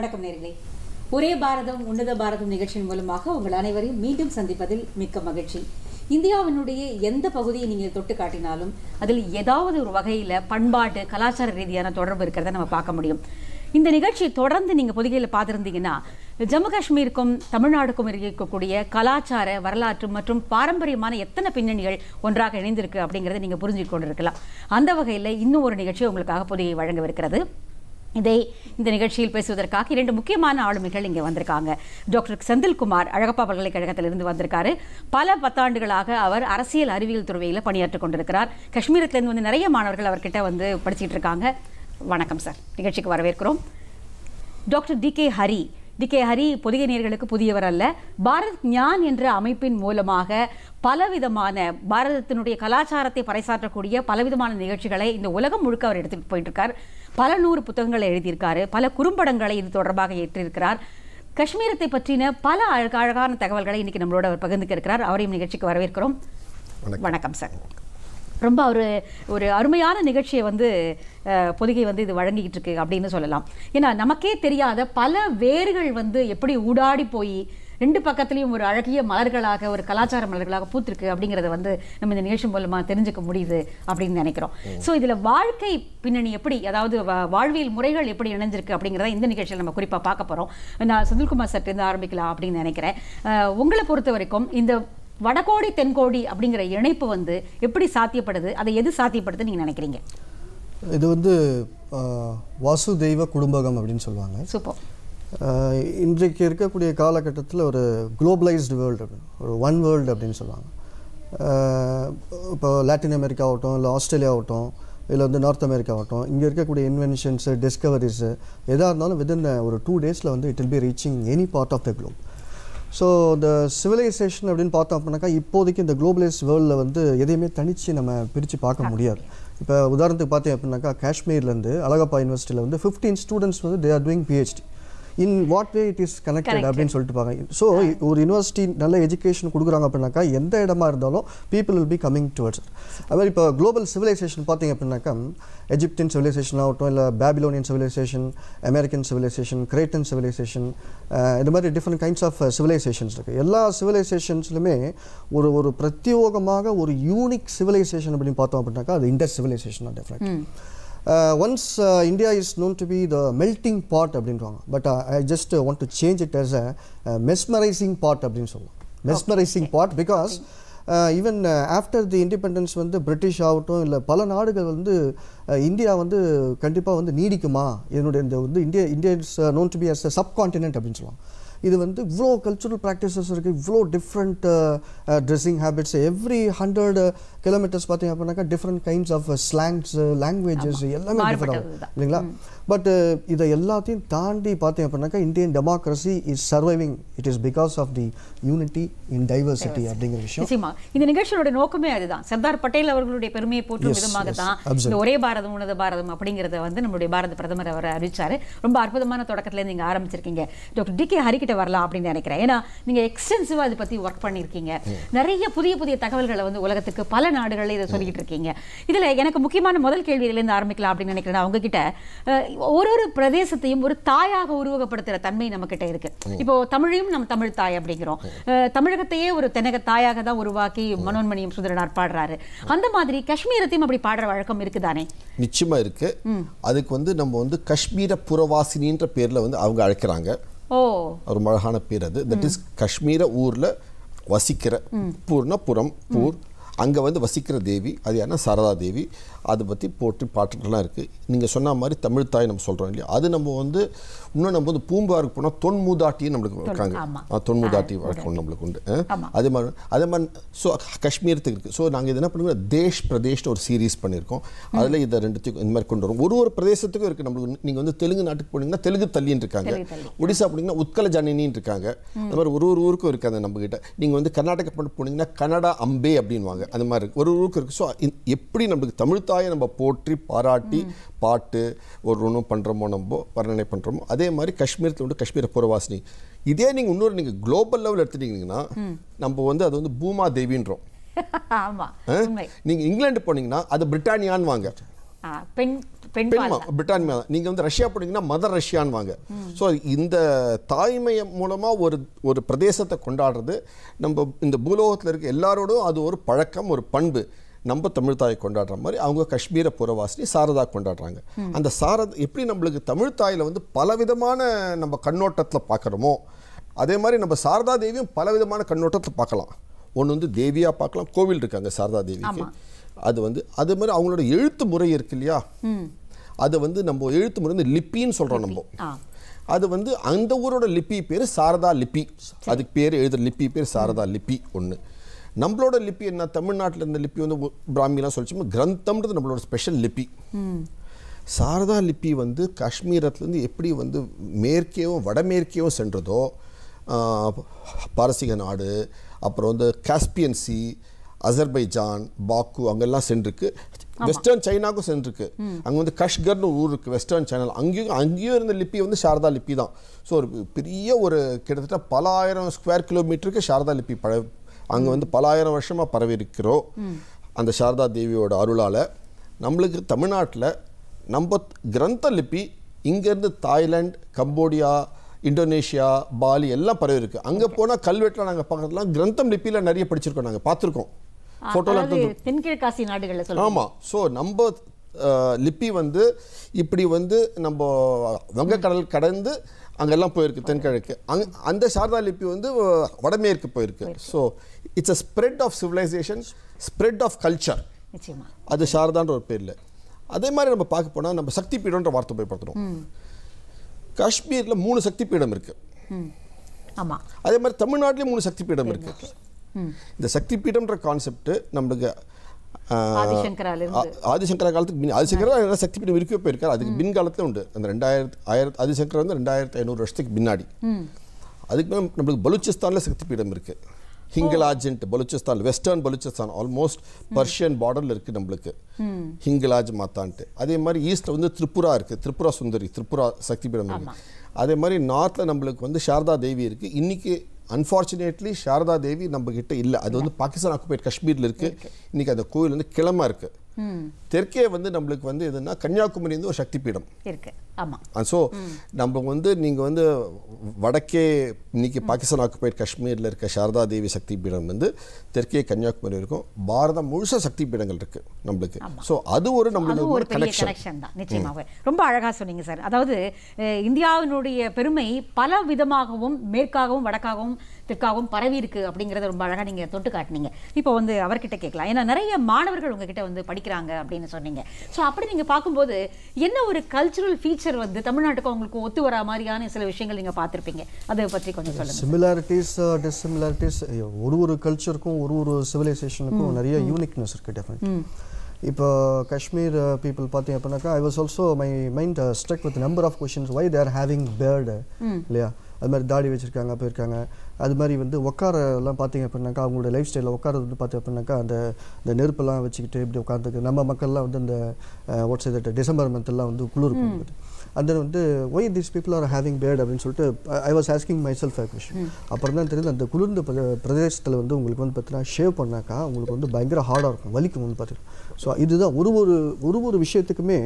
வணக்கம் நேர்களே ஒரே பாரதம் உன்னத பாரதம் நிகழ்ச்சியின் மூலமாக உங்கள் அனைவரையும் மீண்டும் சந்திப்பதில் மிக்க மகிழ்ச்சி இந்தியாவினுடைய எந்த பகுதியை நீங்கள் தொட்டு காட்டினாலும் அதில் ஏதாவது ஒரு வகையில் பண்பாட்டு கலாச்சார ரீதியான தொடர்பு இருக்கிறத நம்ம பார்க்க முடியும் இந்த நிகழ்ச்சி தொடர்ந்து நீங்கள் பொதுகையில் பார்த்துருந்தீங்கன்னா ஜம்மு காஷ்மீருக்கும் தமிழ்நாடுக்கும் இருக்கக்கூடிய கலாச்சார வரலாற்று மற்றும் பாரம்பரியமான எத்தனை பின்னணிகள் ஒன்றாக இணைந்திருக்கு அப்படிங்கிறத நீங்கள் புரிஞ்சு கொண்டிருக்கலாம் அந்த வகையில் இன்னும் ஒரு நிகழ்ச்சி உங்களுக்காக பொதுகை வழங்கவிருக்கிறது இதை இந்த நிகழ்ச்சியில் பேசுவதற்காக இரண்டு முக்கியமான ஆளுமைகள் இங்கே வந்திருக்காங்க டாக்டர் செந்தில்குமார் அழகப்பா பல்கலைக்கழகத்திலிருந்து வந்திருக்காரு பல பத்தாண்டுகளாக அவர் அரசியல் அறிவியல் துறையில் பணியாற்றி கொண்டிருக்கிறார் காஷ்மீரத்திலேருந்து வந்து நிறைய மாணவர்கள் அவர்கிட்ட வந்து படிச்சுட்டு இருக்காங்க வணக்கம் சார் நிகழ்ச்சிக்கு வரவேற்கிறோம் doctor D K Hari D K Hari Podhigai நேர்களுக்கு புதியவர் அல்ல பாரத் ஞான் என்ற அமைப்பின் மூலமாக பலவிதமான பாரதத்தினுடைய கலாச்சாரத்தை பறைசாற்றக்கூடிய பலவிதமான நிகழ்ச்சிகளை இந்த உலகம் முழுக்க அவர் எடுத்துகிட்டு இருக்கார் பல நூறு புத்தகங்களை எழுதியிருக்காரு பல குறும்படங்களை இது தொடர்பாக ஏற்றிருக்கிறார் காஷ்மீரத்தை பற்றின பல அழகழகான தகவல்களை இன்னைக்கு நம்மளோட அவர் பகிர்ந்துக்கிறார் இருக்கிறார் அவரையும் நிகழ்ச்சிக்கு வரவேற்கிறோம் வணக்கம் சார் ரொம்ப ஒரு ஒரு அருமையான நிகழ்ச்சியை வந்து பொதிகை வந்து இது வழங்கிக்கிட்டு இருக்கு அப்படின்னு சொல்லலாம் ஏன்னா நமக்கே தெரியாத பல வேர்கள் வந்து எப்படி ஊடாடி போய் ரெண்டு பக்கத்துலேயும் ஒரு அழகிய மலர்களாக ஒரு கலாச்சார மலர்களாக பூத்திருக்கு அப்படிங்கிறத வந்து நம்ம இந்த நிகழ்ச்சி மூலமாக தெரிஞ்சுக்க முடியுது அப்படின்னு நினைக்கிறோம் ஸோ இதில் வாழ்க்கை பின்னணி எப்படி அதாவது வாழ்வியல் முறைகள் எப்படி இணைஞ்சிருக்கு அப்படிங்கிறத இந்த நிகழ்ச்சியில் நம்ம குறிப்பாக பார்க்க போகிறோம் நான் சுனில்குமார் சட்டிருந்து ஆரம்பிக்கலாம் அப்படின்னு நினைக்கிறேன் உங்களை பொறுத்த வரைக்கும் இந்த வடகோடி தென்கோடி அப்படிங்கிற இணைப்பு வந்து எப்படி சாத்தியப்படுது அதை எது சாத்தியப்படுது நீங்கள் நினைக்கிறீங்க இது வந்து வாசுதெய்வ குடும்பகம் அப்படின்னு சொல்லுவாங்க சூப்பர் இன்றைக்கு இருக்கக்கூடிய காலகட்டத்தில் ஒரு குளோபலைஸ்டு வேர்ல்டு ஒரு ஒன் வேர்ல்டு அப்படின்னு சொல்லுவாங்க இப்போ லாட்டின் அமெரிக்கா ஆகட்டும் இல்லை ஆஸ்திரேலியா ஆகட்டும் இல்லை வந்து நார்த் அமெரிக்கா ஆகட்டும் இங்கே இருக்கக்கூடிய இன்வென்ஷன்ஸு டிஸ்கவரிஸு எதாக இருந்தாலும் வித்தின் ஒரு டூ டேஸில் வந்து it will be reaching any part of the globe so இந்த சிவிலைசேஷன் அப்படின்னு பார்த்தோம் அப்படின்னாக்கா இப்போதைக்கு இந்த குளோபலைஸ் வேர்ல்டில் வந்து எதையுமே தனித்து நம்ம பிரித்து பார்க்க முடியாது இப்போ உதாரணத்துக்கு பார்த்தீங்க அப்படின்னாக்கா காஷ்மீர்லேருந்து அழகப்பா யூனிவர்சிட்டியில் வந்து ஃபிஃப்டீன் ஸ்டூடெண்ட்ஸ் வந்து they are doing PhD in what way it is connected அப்படின்னு சொல்லிட்டு பாருங்க ஸோ ஒரு யூனிவர்சிட்டி நல்ல எஜுகேஷன் கொடுக்குறாங்க அப்படின்னாக்கா எந்த இடமா இருந்தாலும் people will be coming towards அது இப்போ குளோபல் சிவிலைசேஷன் பார்த்தீங்க அப்படின்னாக்கா எஜிப்தியன் சிவிலைசேஷன் ஆகட்டும் இல்லை Babylonian civilisation American civilisation Cretan civilisation இந்த மாதிரி டிஃப்ரெண்ட் கைண்ட்ஸ் ஆஃப் சிவிலைசேஷன்ஸ் இருக்குது எல்லா சிவிலைசேஷன்ஸ்லுமே ஒரு ஒரு பிரத்யோகமாக ஒரு யூனிக் சிவிலைசேஷன் அப்படின்னு பார்த்தோம் அப்படின்னாக்கா அது இண்டஸ் சிவிலைசேஷன் தான் definite ones India is known to be the melting pot அப்படின்றாங்க but I just want to change it as a mesmerising pot அப்படின்னு சொல்லுவோம் mesmerising pot because even after the independence வந்து British ஆகட்டும் இல்லை பல நாடுகள் வந்து இந்தியா uh, வந்து கண்டிப்பாக வந்து நீடிக்குமா என்னுடைய இந்த வந்து India is known to be as subcontinent அப்படின்னு சொல்லுவாங்க இது வந்து இவ்வளோ கல்ச்சுரல் ப்ராக்டிசஸ் இருக்குது இவ்வளோ different dressing habits every hundred kilometres பார்த்தீங்க அப்படின்னாக்கா different kinds of slangs languages எல்லாமே டிஃப்ரெண்ட் இல்லைங்களா பட் uh, இதை எல்லாத்தையும் தாண்டி பார்த்தீங்க அப்படின்னாக்கா Indian democracy is surviving it is because of the unity in diversity அப்படிங்கிற விஷயம் இந்த நிகழ்ச்சியோட நோக்கமே அதுதான் சர்தார் பட்டேல் அவர்களுடைய பெருமையை போற்றும் விதமாக தான் ஒரே பாரதம் உனது பாரதம் அப்படிங்கிறத வந்து நம்மளுடைய பாரத பிரதமர் அவர் அறிவிச்சார் ரொம்ப அற்புதமான தொடக்கத்துல நீங்க ஆரம்பிச்சிருக்கீங்க டாக்டர் டி கே ஹரிகிட்ட வரலாம் அப்படின்னு நினைக்கிறேன் ஏன்னா நீங்கள் எக்ஸ்டென்சிவாக அதை பற்றி ஒர்க் பண்ணியிருக்கீங்க நிறைய புதிய புதிய தகவல்களை வந்து உலகத்துக்கு பல நாடுகளில் இதை சொல்லிக்கிட்டு இருக்கீங்க இதில் எனக்கு முக்கியமான முதல் கேள்வியிலேருந்து ஆரம்பிக்கலாம் அப்படின்னு நினைக்கிறேன் அவங்ககிட்ட ஒரு ஒரு பிரதேசத்தையும் ஒரு தாயாக உருவகப்படுத்துகிற தன்மை நம்மக்கிட்ட இருக்குது இப்போது தமிழையும் நம்ம தமிழ் தாய் அப்படிங்கிறோம் தமிழகத்தையே ஒரு தென்னக தாயாக தான் உருவாக்கி மனோன்மணியம் சுந்தரனார் பாடுறாரு அந்த மாதிரி காஷ்மீரத்தையும் அப்படி பாடுற வழக்கம் இருக்குதானே நிச்சயமா இருக்கு அதுக்கு வந்து நம்ம வந்து காஷ்மீர புறவாசினின்ற பேர்ல வந்து அவங்க அழைக்கிறாங்க ஒரு மழகான பேர் அது தட் இஸ் காஷ்மீர ஊரில் வசிக்கிற பூர்ண புறம் பூர் அங்கே வந்து வசிக்கிற தேவி அது யாருன்னா சாரதா தேவி அதை பற்றி போட்டு பாட்டுகள்லாம் இருக்குது நீங்கள் சொன்ன மாதிரி தமிழ் தாய் நம்ம சொல்கிறோம் இல்லையா அது நம்ம வந்து இன்னும் நம்ம வந்து பூம்பாருக்கு போனால் தொன்மூதாட்டியும் நம்மளுக்கு இருக்காங்க தொன்மூதாட்டி வழக்கம் நம்மளுக்கு உண்டு அதே மாதிரி அதே மாதிரி ஸோ காஷ்மீரத்துக்கு இருக்குது ஸோ நாங்கள் இது என்ன பண்ணுவோம் தேஷ் பிரதேஷ்னு ஒரு சீரீஸ் பண்ணியிருக்கோம் அதில் இதை ரெண்டுத்துக்கும் இந்த மாதிரி கொண்டு வரும் ஒரு ஒரு பிரதேசத்துக்கும் இருக்குது நம்மளுக்கு நீங்கள் வந்து தெலுங்கு நாட்டுக்கு போனீங்கன்னா தெலுங்கு தள்ளின்னு இருக்காங்க ஒடிசா போனீங்கன்னா உத்கல ஜானினின்னு இருக்காங்க அது மாதிரி ஒரு ஒரு ஊருக்கும் இருக்காது நம்மக்கிட்ட நீங்கள் வந்து கர்நாடகா போனீங்கன்னா கன்னடா அம்பே அப்படின்வாங்க அந்த மாதிரி இருக்குது ஒரு ஊருக்கு இருக்குது ஸோ எப்படி நம்மளுக்கு தமிழ் தாயை நம்ம போற்றி பாராட்டி பாட்டு ஒரு ஒன்றும் பண்ணுறோமோ நம்ம வர்ணனை பண்ணுறோமோ அதே மாதிரி காஷ்மீரத்தில் உண்டு காஷ்மீர புறவாசினி இதே நீங்கள் இன்னொரு நீங்கள் குளோபல் லெவல் எடுத்துட்டீங்கன்னா நம்ம வந்து அது வந்து பூமா தேவின்றோம் நீங்கள் இங்கிலாந்து போனீங்கன்னா அது பிரிட்டானியான்னு வாங்க பெண் பிரிட்டானியா நீங்கள் வந்து ரஷ்யா போனீங்கன்னா மதர் ரஷ்யான்னு வாங்க ஸோ இந்த தாய்மை மூலமாக ஒரு ஒரு பிரதேசத்தை கொண்டாடுறது நம்ம இந்த பூலோகத்தில் இருக்க எல்லாரோடும் அது ஒரு பழக்கம் ஒரு பண்பு நம்ம தமிழ் தாயை கொண்டாடுற மாதிரி அவங்க காஷ்மீர புறவாசினி சாரதா கொண்டாடுறாங்க அந்த சாரதா எப்படி நம்மளுக்கு தமிழ் தாயில் வந்து பலவிதமான நம்ம கண்ணோட்டத்தில் பார்க்குறோமோ அதே மாதிரி நம்ம சாரதா தேவியும் பலவிதமான கண்ணோட்டத்தில் பார்க்கலாம் ஒன்று வந்து தேவியாக பார்க்கலாம் கோவில் இருக்காங்க சாரதா தேவிக்கு அது வந்து அது மாதிரி அவங்களோட எழுத்து முறை இருக்கு இல்லையா அது வந்து நம்ம எழுத்து முறை வந்து லிப்பின்னு சொல்கிறோம் நம்ம அது வந்து அந்த ஊரோட லிப்பி பேர் சாரதா லிப்பி அதுக்கு பேர் எழுதுகிற லிப்பி பேர் சாரதா லிப்பி ஒன்று நம்மளோட லிபி என்ன தமிழ்நாட்டில் இருந்த லிபி வந்து பிராமிலாம் சொல்லிச்சோம்னா கிரந்தம்ன்றது நம்மளோட ஸ்பெஷல் லிபி சாரதா லிபி வந்து காஷ்மீரத்துலேருந்து எப்படி வந்து மேற்கேவும் வடமேற்கேவும் சென்றதோ பாரசீக நாடு அப்புறம் வந்து காஸ்பியன்சி அசர்பைஜான் பாக்கு அங்கெல்லாம் சென்றிருக்கு வெஸ்டர்ன் சைனாக்கும் சென்றிருக்கு அங்கே வந்து கஷ்கர்னு ஊர் இருக்குது வெஸ்டர்ன் சைனாவில் அங்கேயும் அங்கேயும் இருந்த லிப்பி வந்து சாரதா லிப்பி தான் ஸோ ஒரு பெரிய ஒரு கிட்டத்தட்ட பல ஆயிரம் ஸ்கொயர் கிலோமீட்டருக்கு சாரதா லிப்பி பழ அங்கே வந்து பல ஆயிரம் வருஷமாக பரவி இருக்கிறோம் அந்த சாரதா தேவியோட அருளால் நம்மளுக்கு தமிழ்நாட்டில் நம்ம கிரந்த லிபி இங்கேருந்து தாய்லாந்து கம்போடியா இந்தோனேஷியா பாலி எல்லாம் பரவி அங்கே போனால் கல்வெட்டில் நாங்கள் பார்க்கறதுலாம் கிரந்தம் லிப்பியில் நிறைய படிச்சிருக்கோம் நாங்கள் பார்த்துருக்கோம் ஃபோட்டோவில் தென்கிழக்காசி நாடுகளில் ஆமாம் ஸோ நம்ம லிப்பி வந்து இப்படி வந்து நம்ம வங்கக்கடல் கடந்து அங்கெல்லாம் போயிருக்கு தென்கிழக்கு அங் அந்த சாரதா லிப்பி வந்து வடமேற்கு போயிருக்கு so it's a spread of civilisation spread of culture அது சாரதான்ற ஒரு பேரில் அதே மாதிரி நம்ம பார்க்க போனால் நம்ம சக்தி பீடம்ன்ற வார்த்தை பயன்படுத்துகிறோம் காஷ்மீரில் மூணு சக்தி பீடம் இருக்கு ஆமாம் அதே மாதிரி தமிழ்நாட்டிலே மூணு சக்தி பீடம் இருக்குது இந்த சக்தி பீடம்ன்ற கான்செப்ட் நம்மளுக்கு ஆதிசங்கரா காலத்துக்கு ஆதிசங்கரா சக்தி பீடம் இருக்கவே போயிருக்காரு அதுக்கு பின் காலத்தில் உண்டு அந்த ரெண்டாயிரத்து ஆயிரத்து ஆதிசங்கர் வந்து ரெண்டாயிரத்து ஐநூறு வருஷத்துக்கு பின்னாடி அதுக்கு நம்மளுக்கு பலூச்சிஸ்தானில் சக்தி பீடம் இருக்குது ஹிங்கலாஜ்ன்ட்டு Baluchistan western Baluchistan almost Persian பார்டரில் இருக்குது நம்மளுக்கு ஹிங்கலாஜ் மாத்தான்ட்டு அதே மாதிரி ஈஸ்ட்டில் வந்து திரிபுரா இருக்குது திரிபுரா சுந்தரி திரிபுரா சக்தி பீடம் இருக்குது அதே மாதிரி நார்த்தில் நம்மளுக்கு வந்து சாரதா தேவி இருக்குது இன்றைக்கி அன்ஃபார்ச்சுனேட்லி சாரதா தேவி நம்மக்கிட்ட இல்லை அது வந்து பாகிஸ்தான் ஆக்குபைட் காஷ்மீரில் இருக்குது இன்றைக்கி அந்த கோயில் வந்து கிளமா இருக்குது தெற்கே வந்து நம்மளுக்கு வந்து எதுனா கன்னியாகுமரி வந்து ஒரு சக்தி பீடம் இருக்கு ஆமாம் ஸோ நம்ம வந்து நீங்கள் வந்து வடக்கே இன்னைக்கு பாகிஸ்தான் ஆக்குப்பைட் காஷ்மீரில் இருக்க சாரதா தேவி சக்தி பீடம் வந்து தெற்கே கன்னியாகுமரி இருக்கும் பாரதம் முழுசாக சக்தி பீடங்கள் இருக்கு நம்மளுக்கு ஸோ அது ஒரு நம்மளுக்கு ஒரு கனெக்ஷன் தான் நிச்சயமாக ரொம்ப அழகாக சொன்னீங்க சார் அதாவது இந்தியாவினுடைய பெருமை பல விதமாகவும் மேற்காகவும் வடக்காகவும் திற்காகவும் பரவி இருக்குது அப்படிங்கிறத ரொம்ப அழகாக நீங்கள் தொட்டு காட்டினீங்க இப்போ வந்து அவர்கிட்ட கேட்கலாம் ஏன்னா நிறைய மாணவர்கள் உங்ககிட்ட வந்து படிக்கிறாங்க அப்படின்னு சொன்னீங்க ஸோ அப்படி நீங்கள் பார்க்கும்போது என்ன ஒரு கல்ச்சுரல் ஃபீச்சர் வந்து தமிழ்நாட்டுக்கு அவங்களுக்கு ஒத்து வரா மாதிரியான சில விஷயங்கள் நீங்கள் பார்த்துருப்பீங்க அதை பற்றி கொஞ்சம் சொல்லுங்கள் சிமிலாரிட்டிஸ் டிஸ்சிமிலாரிட்டிஸ் ஒரு ஒரு கல்ச்சருக்கும் ஒரு ஒரு சிவிலைசேஷனுக்கும் நிறைய யூனிக்னஸ் இருக்குது டெஃபினட் இப்போ காஷ்மீர் பீப்புள் uh, பார்த்தீங்க அப்படின்னாக்கா I was also my mind struck with number of questions why there having beard இல்லையா அது மாதிரி தாடி வச்சுருக்காங்க போயிருக்காங்க அது மாதிரி வந்து உட்காரலாம் பார்த்தீங்க அப்படின்னாக்கா அவங்களோட லைஃப் ஸ்டைலில் உட்காரது வந்து பார்த்து அப்படின்னாக்கா அந்த இந்த நெருப்பெல்லாம் வச்சுக்கிட்டு இப்படி உட்காந்துக்கு நம்ம மக்கள்லாம் வந்து இந்த வாட்ஸ் இது டிசம்பர் மந்த்லாம் வந்து குளிர் பண்ணுவது அண்ட் தென் வந்து why these people are having beard அப்படின்னு சொல்லிட்டு I was asking myself question அப்புறம் தான் தெரியுது அந்த குளிர்ந்த பிரதேசத்தில் வந்து உங்களுக்கு வந்து பார்த்தீங்கன்னா ஷேவ் பண்ணாக்கா உங்களுக்கு வந்து பயங்கர ஹார்டாக இருக்கும் வலிக்கும் வந்து பார்த்தீங்கன்னா ஸோ இதுதான் ஒரு ஒரு ஒரு ஒரு விஷயத்துக்குமே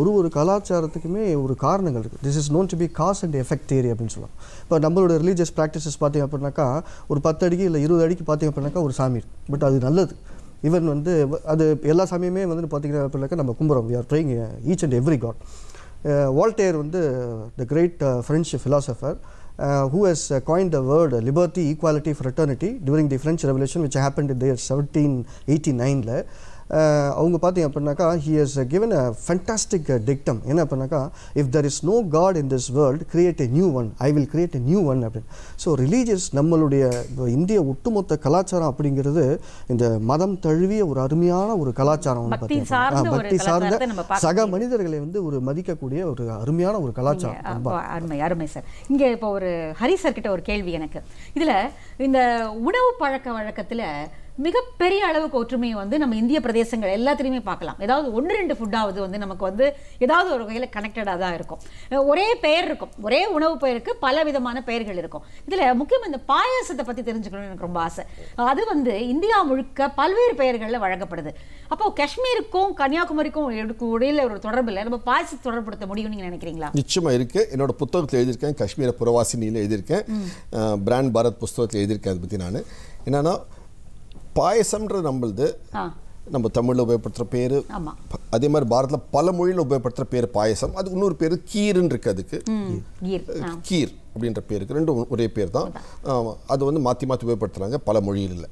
ஒரு ஒரு கலாச்சாரத்துக்குமே ஒரு காரணங்கள் இருக்குது this is known to be cause and effect theory அப்படின்னு சொல்லுவாங்க இப்போ நம்மளோட ரிலீஜியஸ் ப்ராக்டிசஸ் பார்த்திங்க அப்படின்னாக்கா ஒரு பத்து அடிக்கு இல்லை இருபது அடிக்கு பார்த்திங்க அப்படின்னாக்கா ஒரு சாமி இருக்குது பட் அது நல்லது ஈவன் வந்து அது எல்லா சாமியுமே வந்து பார்த்திங்க அப்படின்னாக்கா நம்ம கும்புறோம் we are trying each and every god Voltaire வந்து the great French philosopher uh, who has uh, coined the word liberty, equality, fraternity during the French Revolution which happened in the year 1789. அவங்க பார்த்தீங்க அப்படின்னாக்கா he has given a fantastic dictum என்ன அப்படின்னாக்கா if there is no god in this world create a new one I will create a new one அப்படின்னு so religious நம்மளுடைய இந்திய ஒட்டுமொத்த கலாச்சாரம் அப்படிங்கிறது இந்த மதம் தழுவிய ஒரு அருமையான ஒரு கலாச்சாரம் பக்தி சார்ந்த சக மனிதர்களை வந்து ஒரு மதிக்கக்கூடிய ஒரு அருமையான ஒரு கலாச்சாரம் அருமை அருமை சார் இங்கே இப்போ ஒரு ஹரி சார் கிட்ட ஒரு கேள்வி எனக்கு இதில் இந்த உணவு பழக்க வழக்கத்தில் மிகப்பெரிய அளவுக்கு ஒற்றுமையை வந்து நம்ம இந்திய பிரதேசங்கள் எல்லாத்திலையுமே பார்க்கலாம் ஏதாவது ஒன்று ரெண்டு ஃபுட்டாவது வந்து நமக்கு வந்து ஏதாவது ஒரு வகையில் கனெக்டடாக தான் இருக்கும் ஒரே பெயர் இருக்கும் ஒரே உணவு பெயருக்கு பல விதமான பெயர்கள் இருக்கும் இதில் முக்கியமாக இந்த பாயாசத்தை பற்றி தெரிஞ்சுக்கணும்னு எனக்கு ரொம்ப ஆசை அது வந்து இந்தியா முழுக்க பல்வேறு பெயர்களில் வழங்கப்படுது அப்போது காஷ்மீருக்கும் கன்னியாகுமரிக்கும் இடையில ஒரு தொடர்பில் நம்ம பாயசத்தை தொடர்புடுத்த முடியும்னு நீங்கள் நினைக்கிறீங்களா நிச்சயமாக இருக்குது என்னோட புத்தகத்தில் எழுதியிருக்கேன் காஷ்மீரை புறவாசினியில் எழுதியிருக்கேன் பிராண்ட் பாரத் புஸ்தகத்தில் எழுதியிருக்கேன் அதை பற்றி நான் என்னென்னா பாயசம்ன்றது நம்மளது நம்ம தமிழில் உபயோகப்படுத்துகிற பேர் அதே மாதிரி பாரதில் பல மொழியில் உபயோகப்படுத்துகிற பேர் பாயசம் அது இன்னொரு பேர் கீர்ன்னு இருக்கு அதுக்கு கீர் அப்படின்ற பேருக்கு ரெண்டும் ஒரே பேர் தான் அது வந்து மாற்றி மாற்றி உபயோகப்படுத்துகிறாங்க பல மொழியில் இல்லை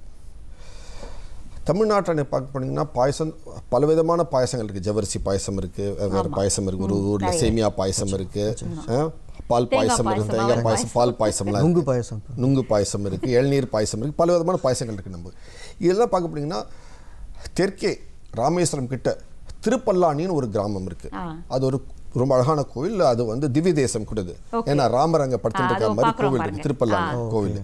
தமிழ்நாட்டில் பார்க்க போனீங்கன்னா பாயசம் பல விதமான பாயசங்கள் இருக்குது ஜவரிசி பாயசம் இருக்குது வேறு பாயசம் இருக்குது ஒரு ஊரில் சேமியா பாயசம் இருக்குது பால் பாயசம் இருக்குது தேங்காய் பாயசம் பால் பாயசம்லாம் நுங்கு பாயசம் நுங்கு பாயசம் இருக்குது இளநீர் பாயசம் இருக்குது பல விதமான பாயசங்கள் இருக்குது நம்ம இதெல்லாம் பார்க்க போனீங்கன்னா தெற்கே ராமேஸ்வரம் கிட்ட திருப்பல்லாணின்னு ஒரு கிராமம் இருக்கு அது ஒரு ரொம்ப அழகான கோயில் அது வந்து திவ்ய தேசம் கூடது ஏன்னா ராமரங்க படுத்துட்டு இருக்கிற மாதிரி கோவில் திருப்பல்லானி கோவில்